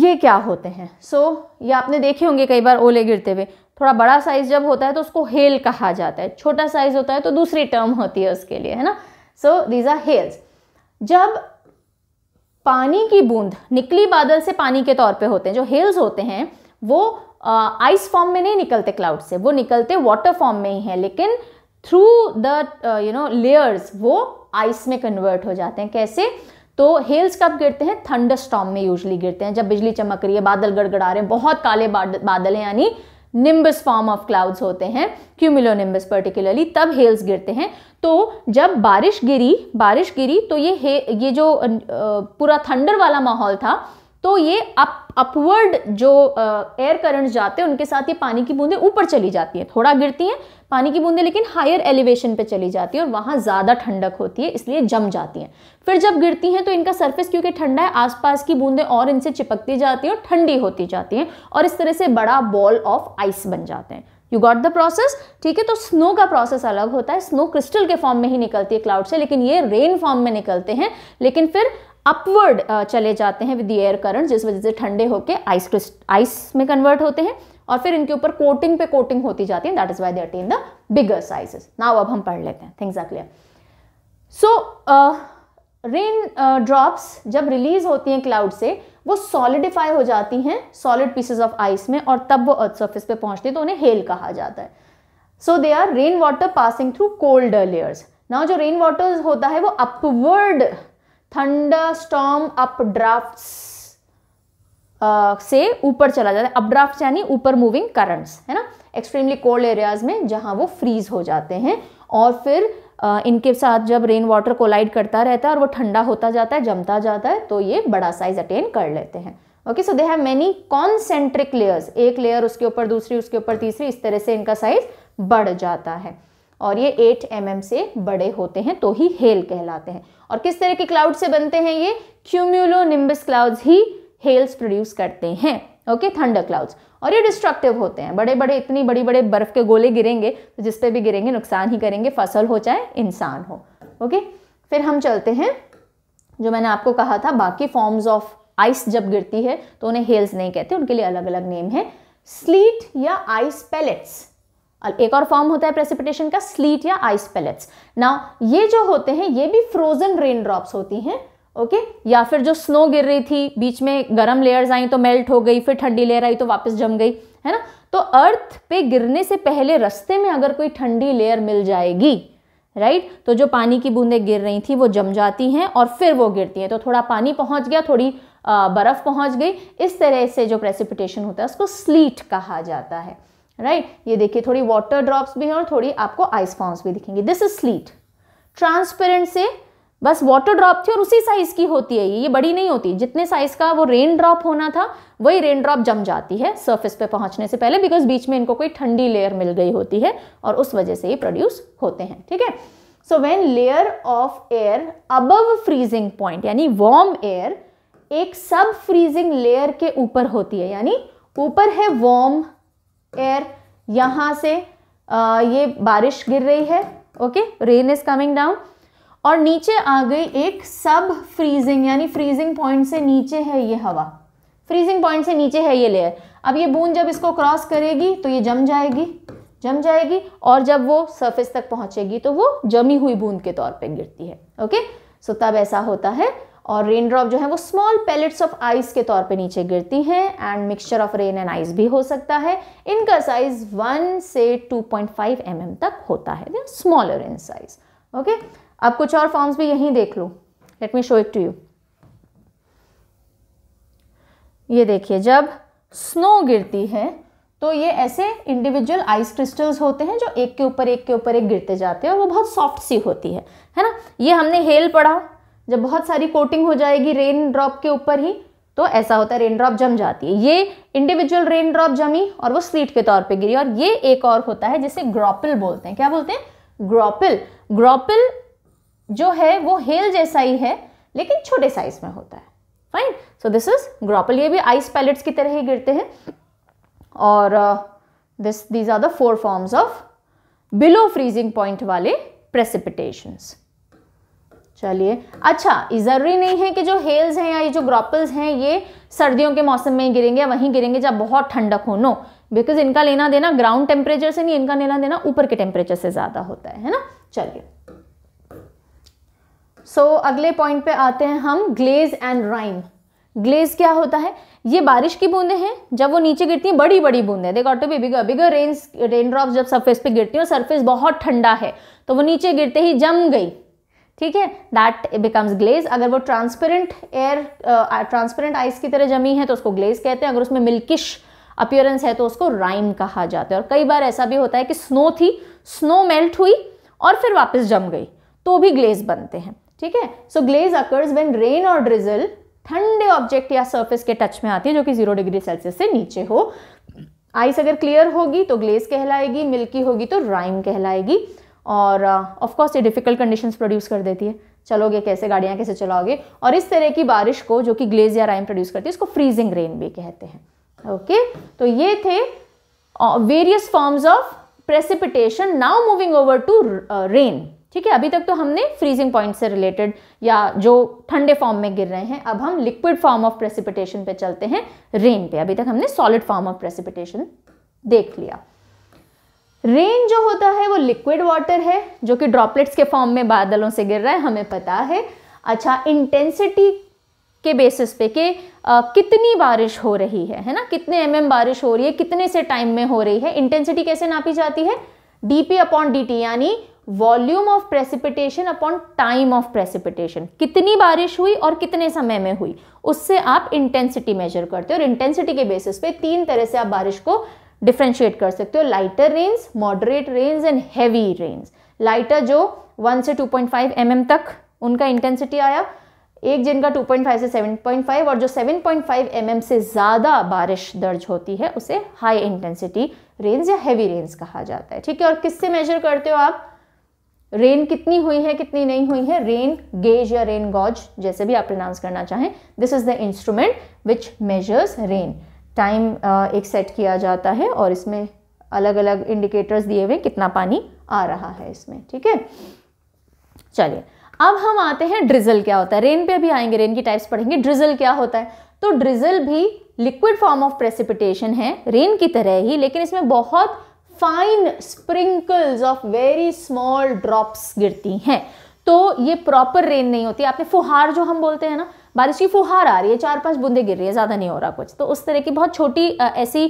ये क्या होते हैं सो so, ये आपने देखे होंगे कई बार ओले गिरते हुए थोड़ा बड़ा साइज़ जब होता है तो उसको हेल कहा जाता है छोटा साइज़ होता है तो दूसरी टर्म होती है उसके लिए है ना सो दीज आर हेल्स जब पानी की बूंद निकली बादल से पानी के तौर पे होते हैं जो हेल्स होते हैं वो आइस फॉर्म में नहीं निकलते क्लाउड से वो निकलते वाटर फॉर्म में ही है लेकिन through the you know layers वो आइस में कन्वर्ट हो जाते हैं कैसे तो हेल्स कब गिरते हैं थंडर स्टॉम में यूजली गिरते हैं जब बिजली चमक रही है बादल गड़गड़ा रहे हैं बहुत काले बादल हैं यानी निम्बस फॉर्म ऑफ क्लाउड्स होते हैं क्यूमिलो निम्बस पर्टिकुलरली तब हेल्स गिरते हैं तो जब बारिश गिरी बारिश गिरी तो ये ये जो पूरा थंडर वाला माहौल था तो ये अप अपवर्ड जो एयर करंट जाते हैं उनके साथ ये पानी की बूंदें ऊपर चली जाती हैं थोड़ा गिरती हैं पानी की बूंदें लेकिन हायर एलिवेशन पे चली जाती हैं और वहाँ ज़्यादा ठंडक होती है इसलिए जम जाती हैं फिर जब गिरती हैं तो इनका सरफेस क्योंकि ठंडा है आसपास की बूंदें और इनसे चिपकती जाती हैं और ठंडी होती जाती हैं और इस तरह से बड़ा बॉल ऑफ आइस बन जाते हैं यू गॉट द प्रोसेस ठीक है तो स्नो का प्रोसेस अलग होता है स्नो क्रिस्टल के फॉर्म में ही निकलती है क्लाउड से लेकिन ये रेन फॉर्म में निकलते हैं लेकिन फिर अपवर्ड चले जाते हैं विद एयर करंट जिस वजह से ठंडे होकर आइस क्रिस्ट आइस में कन्वर्ट होते हैं और फिर इनके ऊपर कोटिंग पे कोटिंग होती जाती है that is why they attain the bigger sizes now अब हम पढ़ लेते हैं things are clear so raindrops जब रिलीज होती हैं क्लाउड से वो सॉलिडिफाई हो जाती हैं सॉलिड पीसेस ऑफ आइस में और तब वो अर्थ सर्फिस पे पहुंचती है तो उन्हें हेल कहा जाता है so they are rain water passing through cold layers now जो रेन वाटर होता है वो अपवर्ड स्टॉम अपड्राफ्ट से ऊपर चला जाता है अपड्राफ्ट यानी ऊपर मूविंग करंट्स है ना एक्सट्रीमली कोल्ड एरियाज में जहाँ वो फ्रीज हो जाते हैं और फिर आ, इनके साथ जब रेन वाटर कोलाइड करता रहता है और वो ठंडा होता जाता है जमता जाता है तो ये बड़ा साइज अटेन कर लेते हैं okay so they have many concentric layers एक लेयर उसके ऊपर दूसरी उसके ऊपर तीसरी इस तरह से इनका साइज बढ़ जाता है और ये 8 एम mm से बड़े होते हैं तो ही हेल कहलाते हैं और किस तरह के क्लाउड से बनते हैं ये क्यूम्यूलोनिम्बस क्लाउड्स ही हेल्स प्रोड्यूस करते हैं ओके थंडर क्लाउड्स और ये डिस्ट्रक्टिव होते हैं बड़े बड़े इतनी बड़ी बड़े बर्फ के गोले गिरेंगे तो जिस पे भी गिरेंगे नुकसान ही करेंगे फसल हो चाहे इंसान हो ओके फिर हम चलते हैं जो मैंने आपको कहा था बाकी फॉर्म्स ऑफ आइस जब गिरती है तो उन्हें हेल्स नहीं कहते उनके लिए अलग अलग नेम है स्लीट या आइस पैलेट्स एक और फॉर्म होता है प्रेसिपिटेशन का स्लीट या आइस पेलेट्स ना ये जो होते हैं ये भी फ्रोजन रेन ड्रॉप्स होती हैं ओके okay? या फिर जो स्नो गिर रही थी बीच में गर्म लेयर्स आई तो मेल्ट हो गई फिर ठंडी लेयर आई तो वापस जम गई है ना तो अर्थ पे गिरने से पहले रस्ते में अगर कोई ठंडी लेयर मिल जाएगी राइट तो जो पानी की बूंदें गिर रही थी वो जम जाती हैं और फिर वो गिरती हैं तो थोड़ा पानी पहुंच गया थोड़ी बर्फ़ पहुंच गई इस तरह से जो प्रेसिपिटेशन होता है उसको स्लीट कहा जाता है राइट right? ये देखिए थोड़ी वाटर ड्रॉप्स भी हैं और थोड़ी आपको आइस फॉर्म्स भी दिखेंगे दिस इज स्लीट ट्रांसपेरेंट से बस वाटर ड्रॉप थी और उसी साइज की होती है ये ये बड़ी नहीं होती जितने साइज का वो रेन ड्रॉप होना था वही रेन ड्रॉप जम जाती है सरफेस पे पहुंचने से पहले बिकॉज बीच में इनको कोई ठंडी लेयर मिल गई होती है और उस वजह से ये प्रोड्यूस होते हैं ठीक है so when layer of air above freezing point यानी वार्म एयर एक सब फ्रीजिंग लेयर के ऊपर होती है यानी ऊपर है वार्म एयर यहाँ से आ, ये बारिश गिर रही है okay rain is coming down और नीचे आ गई एक सब फ्रीजिंग यानी फ्रीजिंग पॉइंट से नीचे है ये हवा फ्रीजिंग पॉइंट से नीचे है ये लेयर अब ये बूंद जब इसको क्रॉस करेगी तो ये जम जाएगी जम जाएगी और जब वो सरफेस तक पहुंचेगी तो वो जमी हुई बूंद के तौर पे गिरती है ओके सो तब ऐसा होता है और रेन ड्रॉप जो है वो स्मॉल पैलेट्स ऑफ आइस के तौर पे नीचे गिरती हैं and mixture of rain and ice भी हो सकता है इनका साइज 1 से 2.5 पॉइंट mm तक होता है स्मॉलर इन साइज ओके अब कुछ और फॉर्म्स भी यहीं देख लो let me show it to you ये देखिए जब स्नो गिरती है तो ये ऐसे इंडिविजुअल आइस क्रिस्टल्स होते हैं जो एक के ऊपर एक के ऊपर एक गिरते जाते हैं और वो बहुत सॉफ्ट सी होती है है ना ये हमने हेल पढ़ा जब बहुत सारी कोटिंग हो जाएगी रेन ड्रॉप के ऊपर ही तो ऐसा होता है रेन ड्रॉप जम जाती है ये इंडिविजुअल रेन ड्रॉप जमी और वो स्लीट के तौर पे गिरी और ये एक और होता है जिसे ग्रॉपिल बोलते हैं क्या बोलते हैं ग्रॉपिल ग्रॉपिल जो है वो हेल जैसा ही है लेकिन छोटे साइज में होता है fine so this is graupel ये भी आइस पैलेट्स की तरह ही गिरते हैं और this these are the four forms of below freezing point वाले प्रेसिपिटेशंस चलिए अच्छा ज़रूरी नहीं है कि जो हेल्स हैं या ये जो ग्रॉपल्स हैं ये सर्दियों के मौसम में ही गिरेंगे या वहीं गिरेंगे जब बहुत ठंडक हो नो बिकॉज इनका लेना देना ग्राउंड टेम्परेचर से नहीं इनका लेना देना ऊपर के टेम्परेचर से ज़्यादा होता है है ना चलिए सो so, अगले पॉइंट पे आते हैं हम ग्लेज एंड राइम ग्लेज क्या होता है ये बारिश की बूंदें हैं जब वो नीचे गिरती हैं बड़ी बड़ी बूंदें they got to be bigger bigger rain rain जब सरफेस पे गिरती है सरफेस बहुत ठंडा है तो वो नीचे गिरते ही जम गई ठीक है दैट बिकम्स ग्लेज अगर वो ट्रांसपेरेंट एयर ट्रांसपेरेंट आइस की तरह जमी है तो उसको ग्लेज कहते हैं अगर उसमें मिल्किश अपियरेंस है तो उसको राइम कहा जाता है और कई बार ऐसा भी होता है कि स्नो थी स्नो मेल्ट हुई और फिर वापस जम गई तो भी ग्लेज बनते हैं ठीक है so glaze occurs when rain और ड्रिजल ठंडे ऑब्जेक्ट या सर्फेस के टच में आती है जो कि जीरो डिग्री सेल्सियस से नीचे हो आइस अगर क्लियर होगी तो ग्लेज कहलाएगी मिल्की होगी तो राइम कहलाएगी और ऑफकोर्स uh, ये डिफ़िकल्ट कंडीशंस प्रोड्यूस कर देती है चलोगे कैसे गाड़ियाँ कैसे चलाओगे और इस तरह की बारिश को जो कि ग्लेज या प्रोड्यूस करती है इसको फ्रीजिंग रेन भी कहते हैं ओके तो ये थे various forms of precipitation now moving over to rain ठीक है अभी तक तो हमने फ्रीजिंग पॉइंट से रिलेटेड या जो ठंडे फॉर्म में गिर रहे हैं अब हम लिक्विड फॉर्म ऑफ प्रेसिपिटेशन पे चलते हैं रेन पे अभी तक हमने सॉलिड फॉर्म ऑफ प्रेसिपिटेशन देख लिया रेन जो होता है वो लिक्विड वाटर है जो कि ड्रॉपलेट्स के फॉर्म में बादलों से गिर रहा है हमें पता है अच्छा इंटेंसिटी के बेसिस पे आ, कितनी बारिश हो रही है है ना कितने एम mm बारिश हो रही है कितने से टाइम में हो रही है इंटेंसिटी कैसे नापी जाती है D P upon D T यानी volume of precipitation upon time of precipitation कितनी बारिश हुई और कितने समय में हुई उससे आप इंटेंसिटी मेजर करते हो और इंटेंसिटी के बेसिस पे तीन तरह से आप बारिश को डिफ्रेंशिएट कर सकते हो lighter rains moderate rains and heavy rains lighter जो 1 से 2.5 पॉइंट mm तक उनका इंटेंसिटी आया एक जिनका 2.5 से 7.5 और जो 7.5 पॉइंट mm से ज़्यादा बारिश दर्ज होती है उसे हाई इंटेंसिटी रेन्स या हैवी रेन्स कहा जाता है ठीक है और किससे मेजर करते हो आप रेन कितनी हुई है कितनी नहीं हुई है रेन गेज या रेन गॉज जैसे भी आप प्रनाउंस करना चाहें this is the instrument which measures rain time uh, एक सेट किया जाता है और इसमें अलग अलग इंडिकेटर्स दिए हुए कितना पानी आ रहा है इसमें ठीक है चलिए अब हम आते हैं ड्रिजल क्या होता है रेन पे भी आएंगे रेन की टाइप्स पढ़ेंगे ड्रिजल क्या होता है तो ड्रिजल भी लिक्विड फॉर्म ऑफ प्रेसिपिटेशन है रेन की तरह ही लेकिन इसमें बहुत fine sprinkles of very small drops गिरती हैं तो ये प्रॉपर रेन नहीं होती आपने फुहार जो हम बोलते हैं ना बारिश की फुहार आ रही है चार पांच बूंदे गिर रही है ज़्यादा नहीं हो रहा कुछ तो उस तरह की बहुत छोटी ऐसी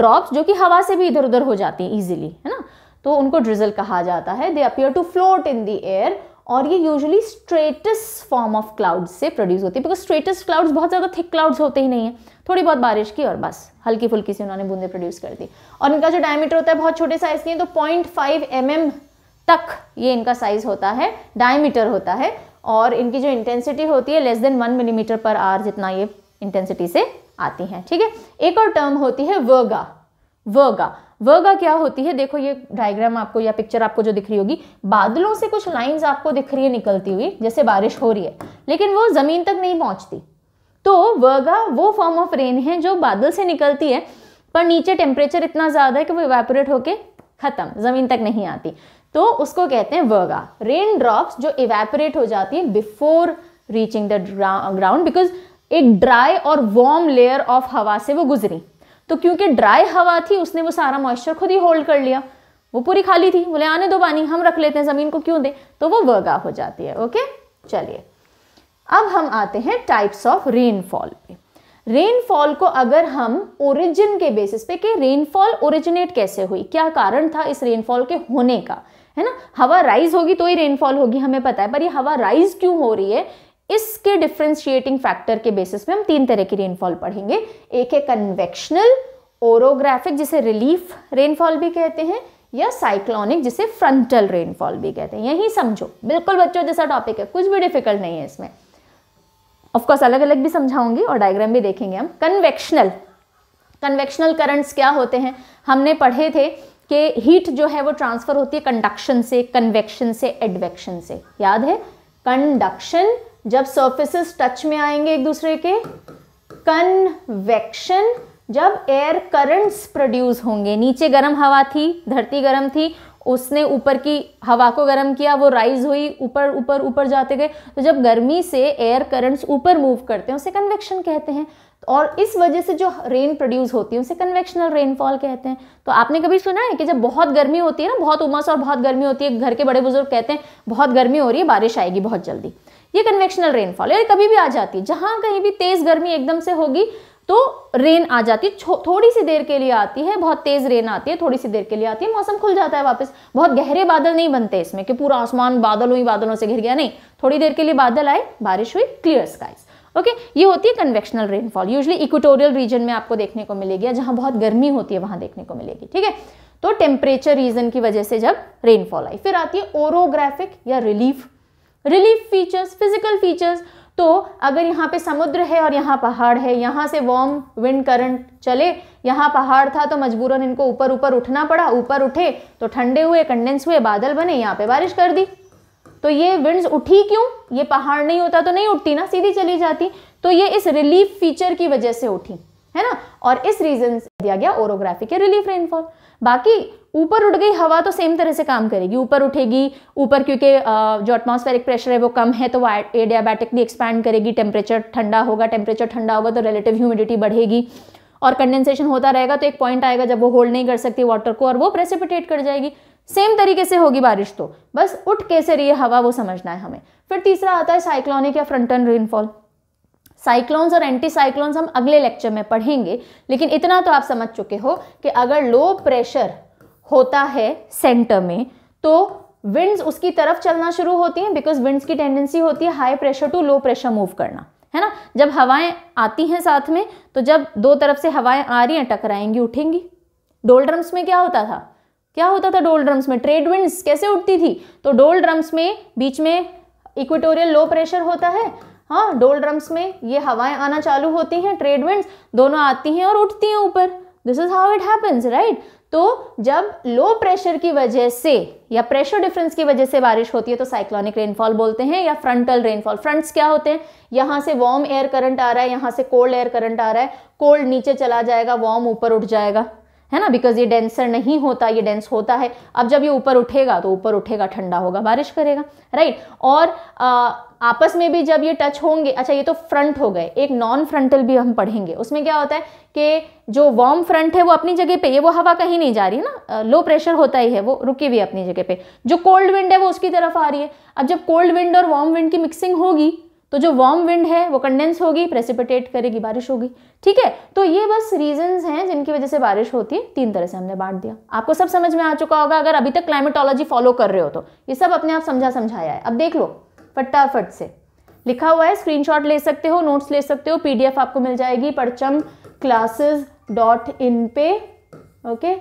ड्रॉप्स जो कि हवा से भी इधर उधर हो जाती है ईजिली है ना तो उनको ड्रिजल कहा जाता है they appear to float in the air और ये usually stratus form of clouds से प्रोड्यूस होती है बिकॉज स्ट्रेटस क्लाउड्स बहुत ज़्यादा थिक क्लाउड्स होते ही नहीं है थोड़ी बहुत बारिश की और बस हल्की फुल्की से उन्होंने बूंदे प्रोड्यूस कर दी और इनका जो डायमीटर होता है बहुत छोटे साइज़ के है तो पॉइंट फाइव mm तक ये इनका साइज़ होता है डायमीटर होता है और इनकी जो इंटेंसिटी होती है less than one millimetre per hour जितना ये इंटेंसिटी से आती हैं ठीक है एक और टर्म होती है वर्गा वर्गा वर्गा क्या होती है देखो ये डायग्राम आपको या पिक्चर आपको जो दिख रही होगी बादलों से कुछ लाइंस आपको दिख रही है निकलती हुई जैसे बारिश हो रही है लेकिन वो ज़मीन तक नहीं पहुंचती तो वर्गा वो फॉर्म ऑफ रेन है जो बादल से निकलती है पर नीचे टेम्परेचर इतना ज़्यादा है कि वो इवेपोरेट होके ख़त्म ज़मीन तक नहीं आती तो उसको कहते हैं वर्गा रेन ड्रॉप्स जो इवेपरेट हो जाती हैं before reaching the ground because एक ड्राई और वार्म लेयर ऑफ हवा से वो गुजरी तो क्योंकि ड्राई हवा थी उसने वो सारा मॉइस्चर खुद ही होल्ड कर लिया वो पूरी खाली थी बोले आने दो पानी हम रख लेते हैं ज़मीन को क्यों दे तो वो वर्गा हो जाती है ओके चलिए अब हम आते हैं टाइप्स ऑफ रेनफॉल पे रेनफॉल को अगर हम ओरिजिन के बेसिस पे कि रेनफॉल ओरिजिनेट कैसे हुई क्या कारण था इस रेनफॉल के होने का है ना हवा राइज होगी तो ही रेनफॉल होगी हमें पता है पर ये हवा राइज क्यों हो रही है इसके डिफ्रेंशिएटिंग फैक्टर के बेसिस में हम तीन तरह की रेनफॉल पढ़ेंगे एक है कन्वेक्शनल ओरोग्राफिक जिसे रिलीफ रेनफॉल भी कहते हैं या साइक्लोनिक जिसे फ्रंटल रेनफॉल भी कहते हैं यही समझो बिल्कुल बच्चों जैसा टॉपिक है कुछ भी डिफिकल्ट नहीं है इसमें ऑफकोर्स अलग अलग भी समझाऊंगी और डायग्राम भी देखेंगे हम कन्वेक्शनल कन्वेक्शनल करंट्स क्या होते हैं हमने पढ़े थे कि हीट जो है वो ट्रांसफ़र होती है कंडक्शन से कन्वेक्शन से एडवेक्शन से याद है कंडक्शन जब सर्फेसिस टच में आएंगे एक दूसरे के कन्वेक्शन जब एयर करंट्स प्रोड्यूस होंगे नीचे गर्म हवा थी धरती गर्म थी उसने ऊपर की हवा को गर्म किया वो राइज हुई ऊपर ऊपर ऊपर जाते गए तो जब गर्मी से एयर करंट्स ऊपर मूव करते हैं उसे कन्वेक्शन कहते हैं और इस वजह से जो रेन प्रोड्यूस होती है उसे कन्वेक्शनल रेनफॉल कहते हैं तो आपने कभी सुना है कि जब बहुत गर्मी होती है ना बहुत उमस और बहुत गर्मी होती है घर के बड़े बुजुर्ग कहते हैं बहुत गर्मी हो रही है बारिश आएगी बहुत जल्दी ये कन्वेक्शनल रेनफॉल यानी कभी भी आ जाती है जहाँ कहीं भी तेज़ गर्मी एकदम से होगी तो रेन आ जाती है थोड़ी सी देर के लिए आती है बहुत तेज़ रेन आती है थोड़ी सी देर के लिए आती है मौसम खुल जाता है वापस बहुत गहरे बादल नहीं बनते इसमें कि पूरा आसमान बादलों ही बादलों से घिर गया नहीं थोड़ी देर के लिए बादल आए बारिश हुई क्लियर स्काइज ओके ये होती है convectional rainfall usually equatorial region में आपको देखने को मिलेगी जहां बहुत गर्मी होती है वहां देखने को मिलेगी ठीक है तो टेम्परेचर रीजन की वजह से जब रेनफॉल आई फिर आती है ओरोग्राफिक या relief relief features physical features तो अगर यहाँ पे समुद्र है और यहाँ पहाड़ है यहाँ से वार्म विंड करंट चले यहाँ पहाड़ था तो मजबूरन इनको ऊपर ऊपर उठना पड़ा ऊपर उठे तो ठंडे हुए कंडेंस हुए बादल बने यहाँ पे बारिश कर दी तो ये विंड्स उठी क्यों ये पहाड़ नहीं होता तो नहीं उठती ना सीधी चली जाती तो ये इस रिलीफ फीचर की वजह से उठी है ना और इस रीजन दिया गया ओरोग्राफी के रिलीफ रेनफॉल बाकी ऊपर उठ गई हवा तो सेम तरह से काम करेगी ऊपर उठेगी ऊपर क्योंकि जो एटमॉस्फेरिक प्रेशर है वो कम है तो वो एडियाबैटिकली एक्सपैंड करेगी टेम्परेचर ठंडा होगा टेम्परेचर ठंडा होगा तो रिलेटिव ह्यूमिडिटी बढ़ेगी और कंडेंसेशन होता रहेगा तो एक पॉइंट आएगा जब वो होल्ड नहीं कर सकती वाटर को और वो प्रेसिपिटेट कर जाएगी सेम तरीके से होगी बारिश तो बस उठ कैसे रही है हवा वो समझना है हमें फिर तीसरा आता है साइक्लोनिक या फ्रंटन रेनफॉल साइक्लोन्स और एंटी साइक्लोन्स हम अगले लेक्चर में पढ़ेंगे लेकिन इतना तो आप समझ चुके हो कि अगर लो प्रेशर होता है सेंटर में तो विंड्स उसकी तरफ चलना शुरू होती हैं बिकॉज विंड्स की टेंडेंसी होती है high pressure to low pressure move करना है ना जब हवाएं आती हैं साथ में तो जब दो तरफ से हवाएं आ रही हैं टकराएंगी उठेंगी डोल्ड्रम्स में क्या होता था क्या होता था डोल ड्रम्स में ट्रेड विंड्स कैसे उठती थी तो डोल ड्रम्स में बीच में इक्वेटोरियल लो प्रेशर होता है हाँ डोल ड्रम्स में ये हवाएं आना चालू होती हैं ट्रेड विंड्स दोनों आती हैं और उठती हैं ऊपर this is how it happens right तो जब लो प्रेशर की वजह से या प्रेशर डिफरेंस की वजह से बारिश होती है तो साइक्लोनिक रेनफॉल बोलते हैं या फ्रंटल रेनफॉल फ्रंट्स क्या होते हैं यहाँ से वार्म एयर करंट आ रहा है यहाँ से कोल्ड एयर करंट आ रहा है कोल्ड नीचे चला जाएगा वार्म ऊपर उठ जाएगा है ना बिकॉज ये डेंसर नहीं होता ये डेंस होता है अब जब ये ऊपर उठेगा तो ऊपर उठेगा ठंडा होगा बारिश करेगा राइट और आ, आपस में भी जब ये टच होंगे अच्छा ये तो फ्रंट हो गए एक नॉन फ्रंटल भी हम पढ़ेंगे उसमें क्या होता है कि जो वार्म फ्रंट है वो अपनी जगह पे ये वो हवा कहीं नहीं जा रही है ना लो प्रेशर होता ही है वो रुकी हुई अपनी जगह पे जो कोल्ड विंड है वो उसकी तरफ आ रही है अब जब कोल्ड विंड और वार्म विंड की मिक्सिंग होगी तो जो वार्म विंड है वो कंडेंस होगी प्रेसिपिटेट करेगी बारिश होगी ठीक है तो ये बस रीजंस हैं जिनकी वजह से बारिश होती है तीन तरह से हमने बांट दिया आपको सब समझ में आ चुका होगा अगर अभी तक क्लाइमेटोलॉजी फॉलो कर रहे हो तो ये सब अपने आप समझा समझाया है अब देख लो फटाफट से लिखा हुआ है स्क्रीन ले सकते हो नोट्स ले सकते हो पीडीएफ आपको मिल जाएगी परचम क्लासेस डॉट इन पे ओके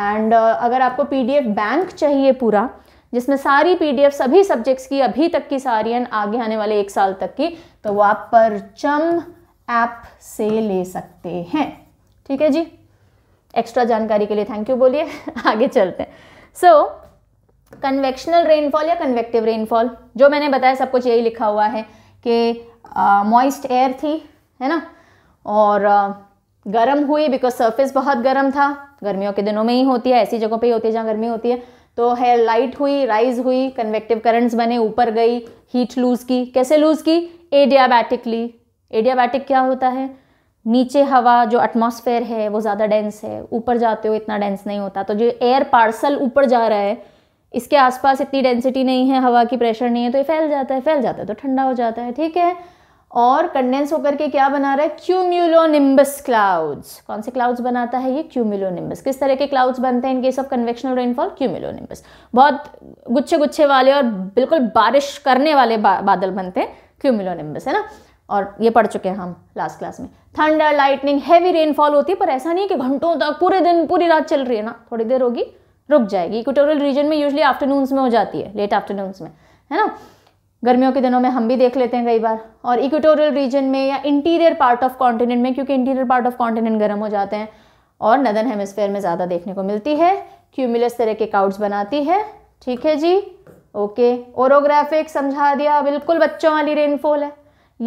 एंड अगर आपको पीडीएफ बैंक चाहिए पूरा जिसमें सारी पीडीएफ सभी सब्जेक्ट्स की अभी तक की सारी एंड आगे आने वाले एक साल तक की तो वो आप परचम ऐप से ले सकते हैं ठीक है जी एक्स्ट्रा जानकारी के लिए थैंक यू बोलिए आगे चलते हैं सो कन्वेक्शनल रेनफॉल या कन्वेक्टिव रेनफॉल जो मैंने बताया सब कुछ यही लिखा हुआ है कि मॉइस्ट uh, एयर थी है ना और uh, गर्म हुई बिकॉज सरफेस बहुत गर्म था गर्मियों के दिनों में ही होती है ऐसी जगहों पे ही होती है जहाँ गर्मी होती है तो है लाइट हुई राइज हुई कन्वेक्टिव करंट्स बने ऊपर गई हीट लूज़ की कैसे लूज़ की एडियाबैटिकली एडियाबैटिक क्या होता है नीचे हवा जो एटमॉस्फेयर है वो ज़्यादा डेंस है ऊपर जाते हो इतना डेंस नहीं होता तो जो एयर पार्सल ऊपर जा रहा है इसके आसपास इतनी डेंसिटी नहीं है हवा की प्रेशर नहीं है तो ये फैल जाता है फैल जाता है तो ठंडा हो जाता है ठीक है और कंडेंस होकर के क्या बना रहा है क्यूम्यूलोनिम्बस क्लाउड्स कौन से क्लाउड्स बनाता है ये क्यूम्यूलोनिम्बस किस तरह के क्लाउड्स बनते हैं in case of convectional rainfall cumulonimbus बहुत गुच्छे गुच्छे वाले और बिल्कुल बारिश करने वाले बा, बादल बनते हैं क्यूम्यूलोनिम्बस है ना और ये पढ़ चुके हैं हम लास्ट क्लास में थंडर लाइटनिंग हैवी रेनफॉल होती है पर ऐसा नहीं है कि घंटों तक पूरे दिन पूरी रात चल रही है ना थोड़ी देर होगी रुक जाएगी इक्वेटोरियल रीजन में यूजली आफ्टरनून्स में हो जाती है लेट आफ्टरनून्स में है ना गर्मियों के दिनों में हम भी देख लेते हैं कई बार और इक्वेटोरियल रीजन में या इंटीरियर पार्ट ऑफ कॉन्टिनेंट में क्योंकि इंटीरियर पार्ट ऑफ कॉन्टिनेंट गर्म हो जाते हैं और नदन हेमस्फेयर में ज़्यादा देखने को मिलती है क्यूमिलस तरह के काउट्स बनाती है ठीक है जी ओके ओरोग्राफिक समझा दिया बिल्कुल बच्चों वाली रेनफॉल है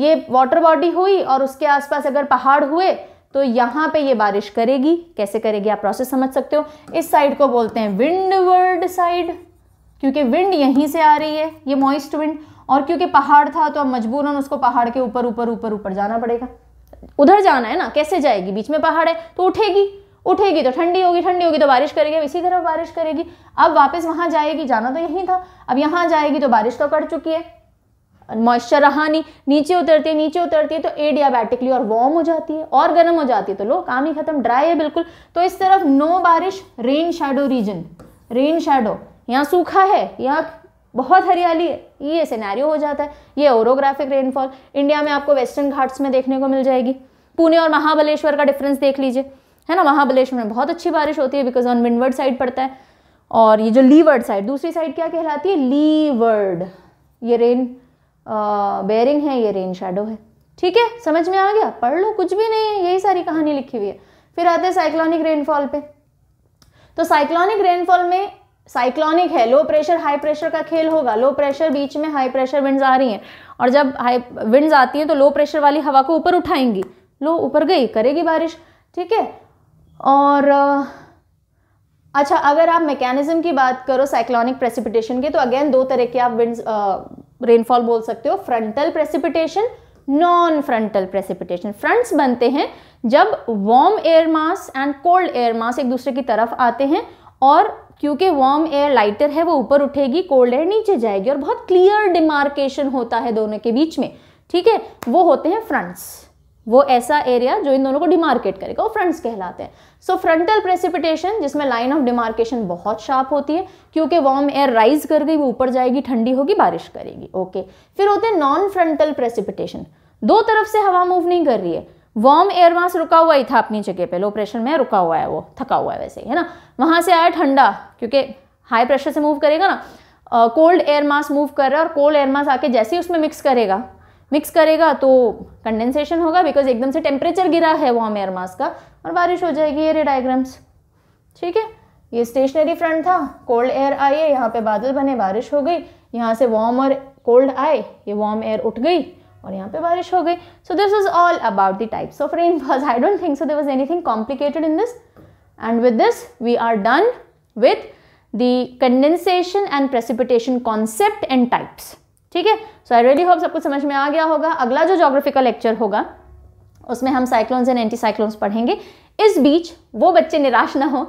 ये वाटर बॉडी हुई और उसके आसपास अगर पहाड़ हुए तो यहाँ पे ये बारिश करेगी कैसे करेगी आप प्रोसेस समझ सकते हो इस साइड को बोलते हैं विंड वर्ल्ड साइड क्योंकि विंड यहीं से आ रही है ये मॉइस्ट विंड और क्योंकि पहाड़ था तो अब मजबूरन उसको पहाड़ के ऊपर ऊपर ऊपर ऊपर जाना पड़ेगा उधर जाना है ना कैसे जाएगी बीच में पहाड़ है तो उठेगी उठेगी तो ठंडी होगी ठंडी होगी तो बारिश करेगी अब इसी तरह बारिश करेगी अब वापस वहाँ जाएगी जाना तो यहीं था अब यहाँ जाएगी तो बारिश तो कट चुकी है मॉइस्चर रहा नहीं नीचे उतरती है नीचे उतरती है तो एडियाबैटिकली और वार्म हो जाती है और गर्म हो जाती है तो लो काम ही खत्म ड्राई है बिल्कुल तो इस तरफ नो बारिश rain shadow region rain shadow यहाँ सूखा है यहाँ बहुत हरियाली है ये सिनेरियो हो जाता है ये ओरोग्राफिक रेनफॉल इंडिया में आपको वेस्टर्न घाट्स में देखने को मिल जाएगी पुणे और महाबलेश्वर का डिफरेंस देख लीजिए है ना महाबलेश्वर में बहुत अच्छी बारिश होती है बिकॉज ऑन विंडवर्ड साइड पड़ता है और ये जो लीवर्ड साइड दूसरी साइड क्या कहलाती है लीवर्ड ये रेन बेरिंग है ये रेन शेडो है ठीक है समझ में आ गया पढ़ लो कुछ भी नहीं है यही सारी कहानी लिखी हुई है फिर आते हैं साइक्लोनिक रेनफॉल पे तो साइक्लोनिक रेनफॉल में साइक्लॉनिक है लो प्रेशर हाई प्रेशर का खेल होगा लो प्रेशर बीच में हाई प्रेशर विंड्स आ रही हैं और जब हाई विंड्स आती हैं तो लो प्रेशर वाली हवा को ऊपर उठाएंगी लो ऊपर गई करेगी बारिश ठीक है और अच्छा अगर आप मैकेनिज्म की बात करो साइक्लॉनिक प्रेसिपिटेशन की तो अगेन दो तरह के आप विंड्स रेनफॉल बोल सकते हो frontal precipitation non frontal precipitation fronts बनते हैं जब warm air mass and cold air mass एक दूसरे की तरफ आते हैं और क्योंकि वार्म एयर लाइटर है वो ऊपर उठेगी कोल्ड एयर नीचे जाएगी और बहुत क्लियर डिमार्केशन होता है दोनों के बीच में ठीक है वो होते हैं फ्रंट्स वो ऐसा एरिया जो इन दोनों को डिमार्केट करेगा वो फ्रंट्स कहलाते हैं सो फ्रंटल प्रेसिपिटेशन जिसमें लाइन ऑफ डिमार्केशन बहुत शार्प होती है क्योंकि वार्म एयर राइज कर गई वो ऊपर जाएगी ठंडी होगी बारिश करेगी ओके फिर होते हैं नॉन फ्रंटल प्रेसिपिटेशन दो तरफ से हवा मूव नहीं कर रही है वार्म एयर वहां से रुका हुआ ही था अपनी जगह पे लो प्रेशर में रुका हुआ है वो थका हुआ है वैसे ही है ना वहाँ से आया ठंडा क्योंकि हाई प्रेशर से मूव करेगा ना कोल्ड एयर मास मूव कर रहा है और कोल्ड एयर मास आके जैसे ही उसमें मिक्स करेगा मिक्स करेगा तो कंडेंसेशन होगा बिकॉज एकदम से टेम्परेचर गिरा है वार्म एयर मास का और बारिश हो जाएगी ये रे डायग्राम्स ठीक है ये स्टेशनरी फ्रंट था कोल्ड एयर आए यहाँ पे बादल बने बारिश हो गई यहाँ से वार्म और कोल्ड आए ये वार्म एयर उठ गई और यहाँ पे बारिश हो गई so this is all about the types of rain because I don't think so there was anything complicated in this and with this we are done with the condensation and precipitation concept and types ठीक है सो I really hope सबको समझ में आ गया होगा अगला जो जोग्राफिकल लेक्चर होगा उसमें हम साइक्लोन्स एंड एंटी साइक्लोन्स पढ़ेंगे इस बीच वो बच्चे निराश ना हो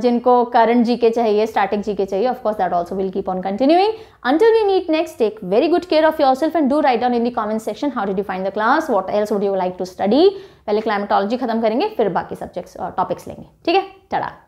जिनको करंट जी के चाहिए स्टार्टिंग जी के चाहिए of course that also will keep on continuing until we meet next take very good care of yourself and do write down in the comment section how do define the class what else would you like to study पहले climatology खत्म करेंगे फिर बाकी subjects और topics लेंगे ठीक है टड़ा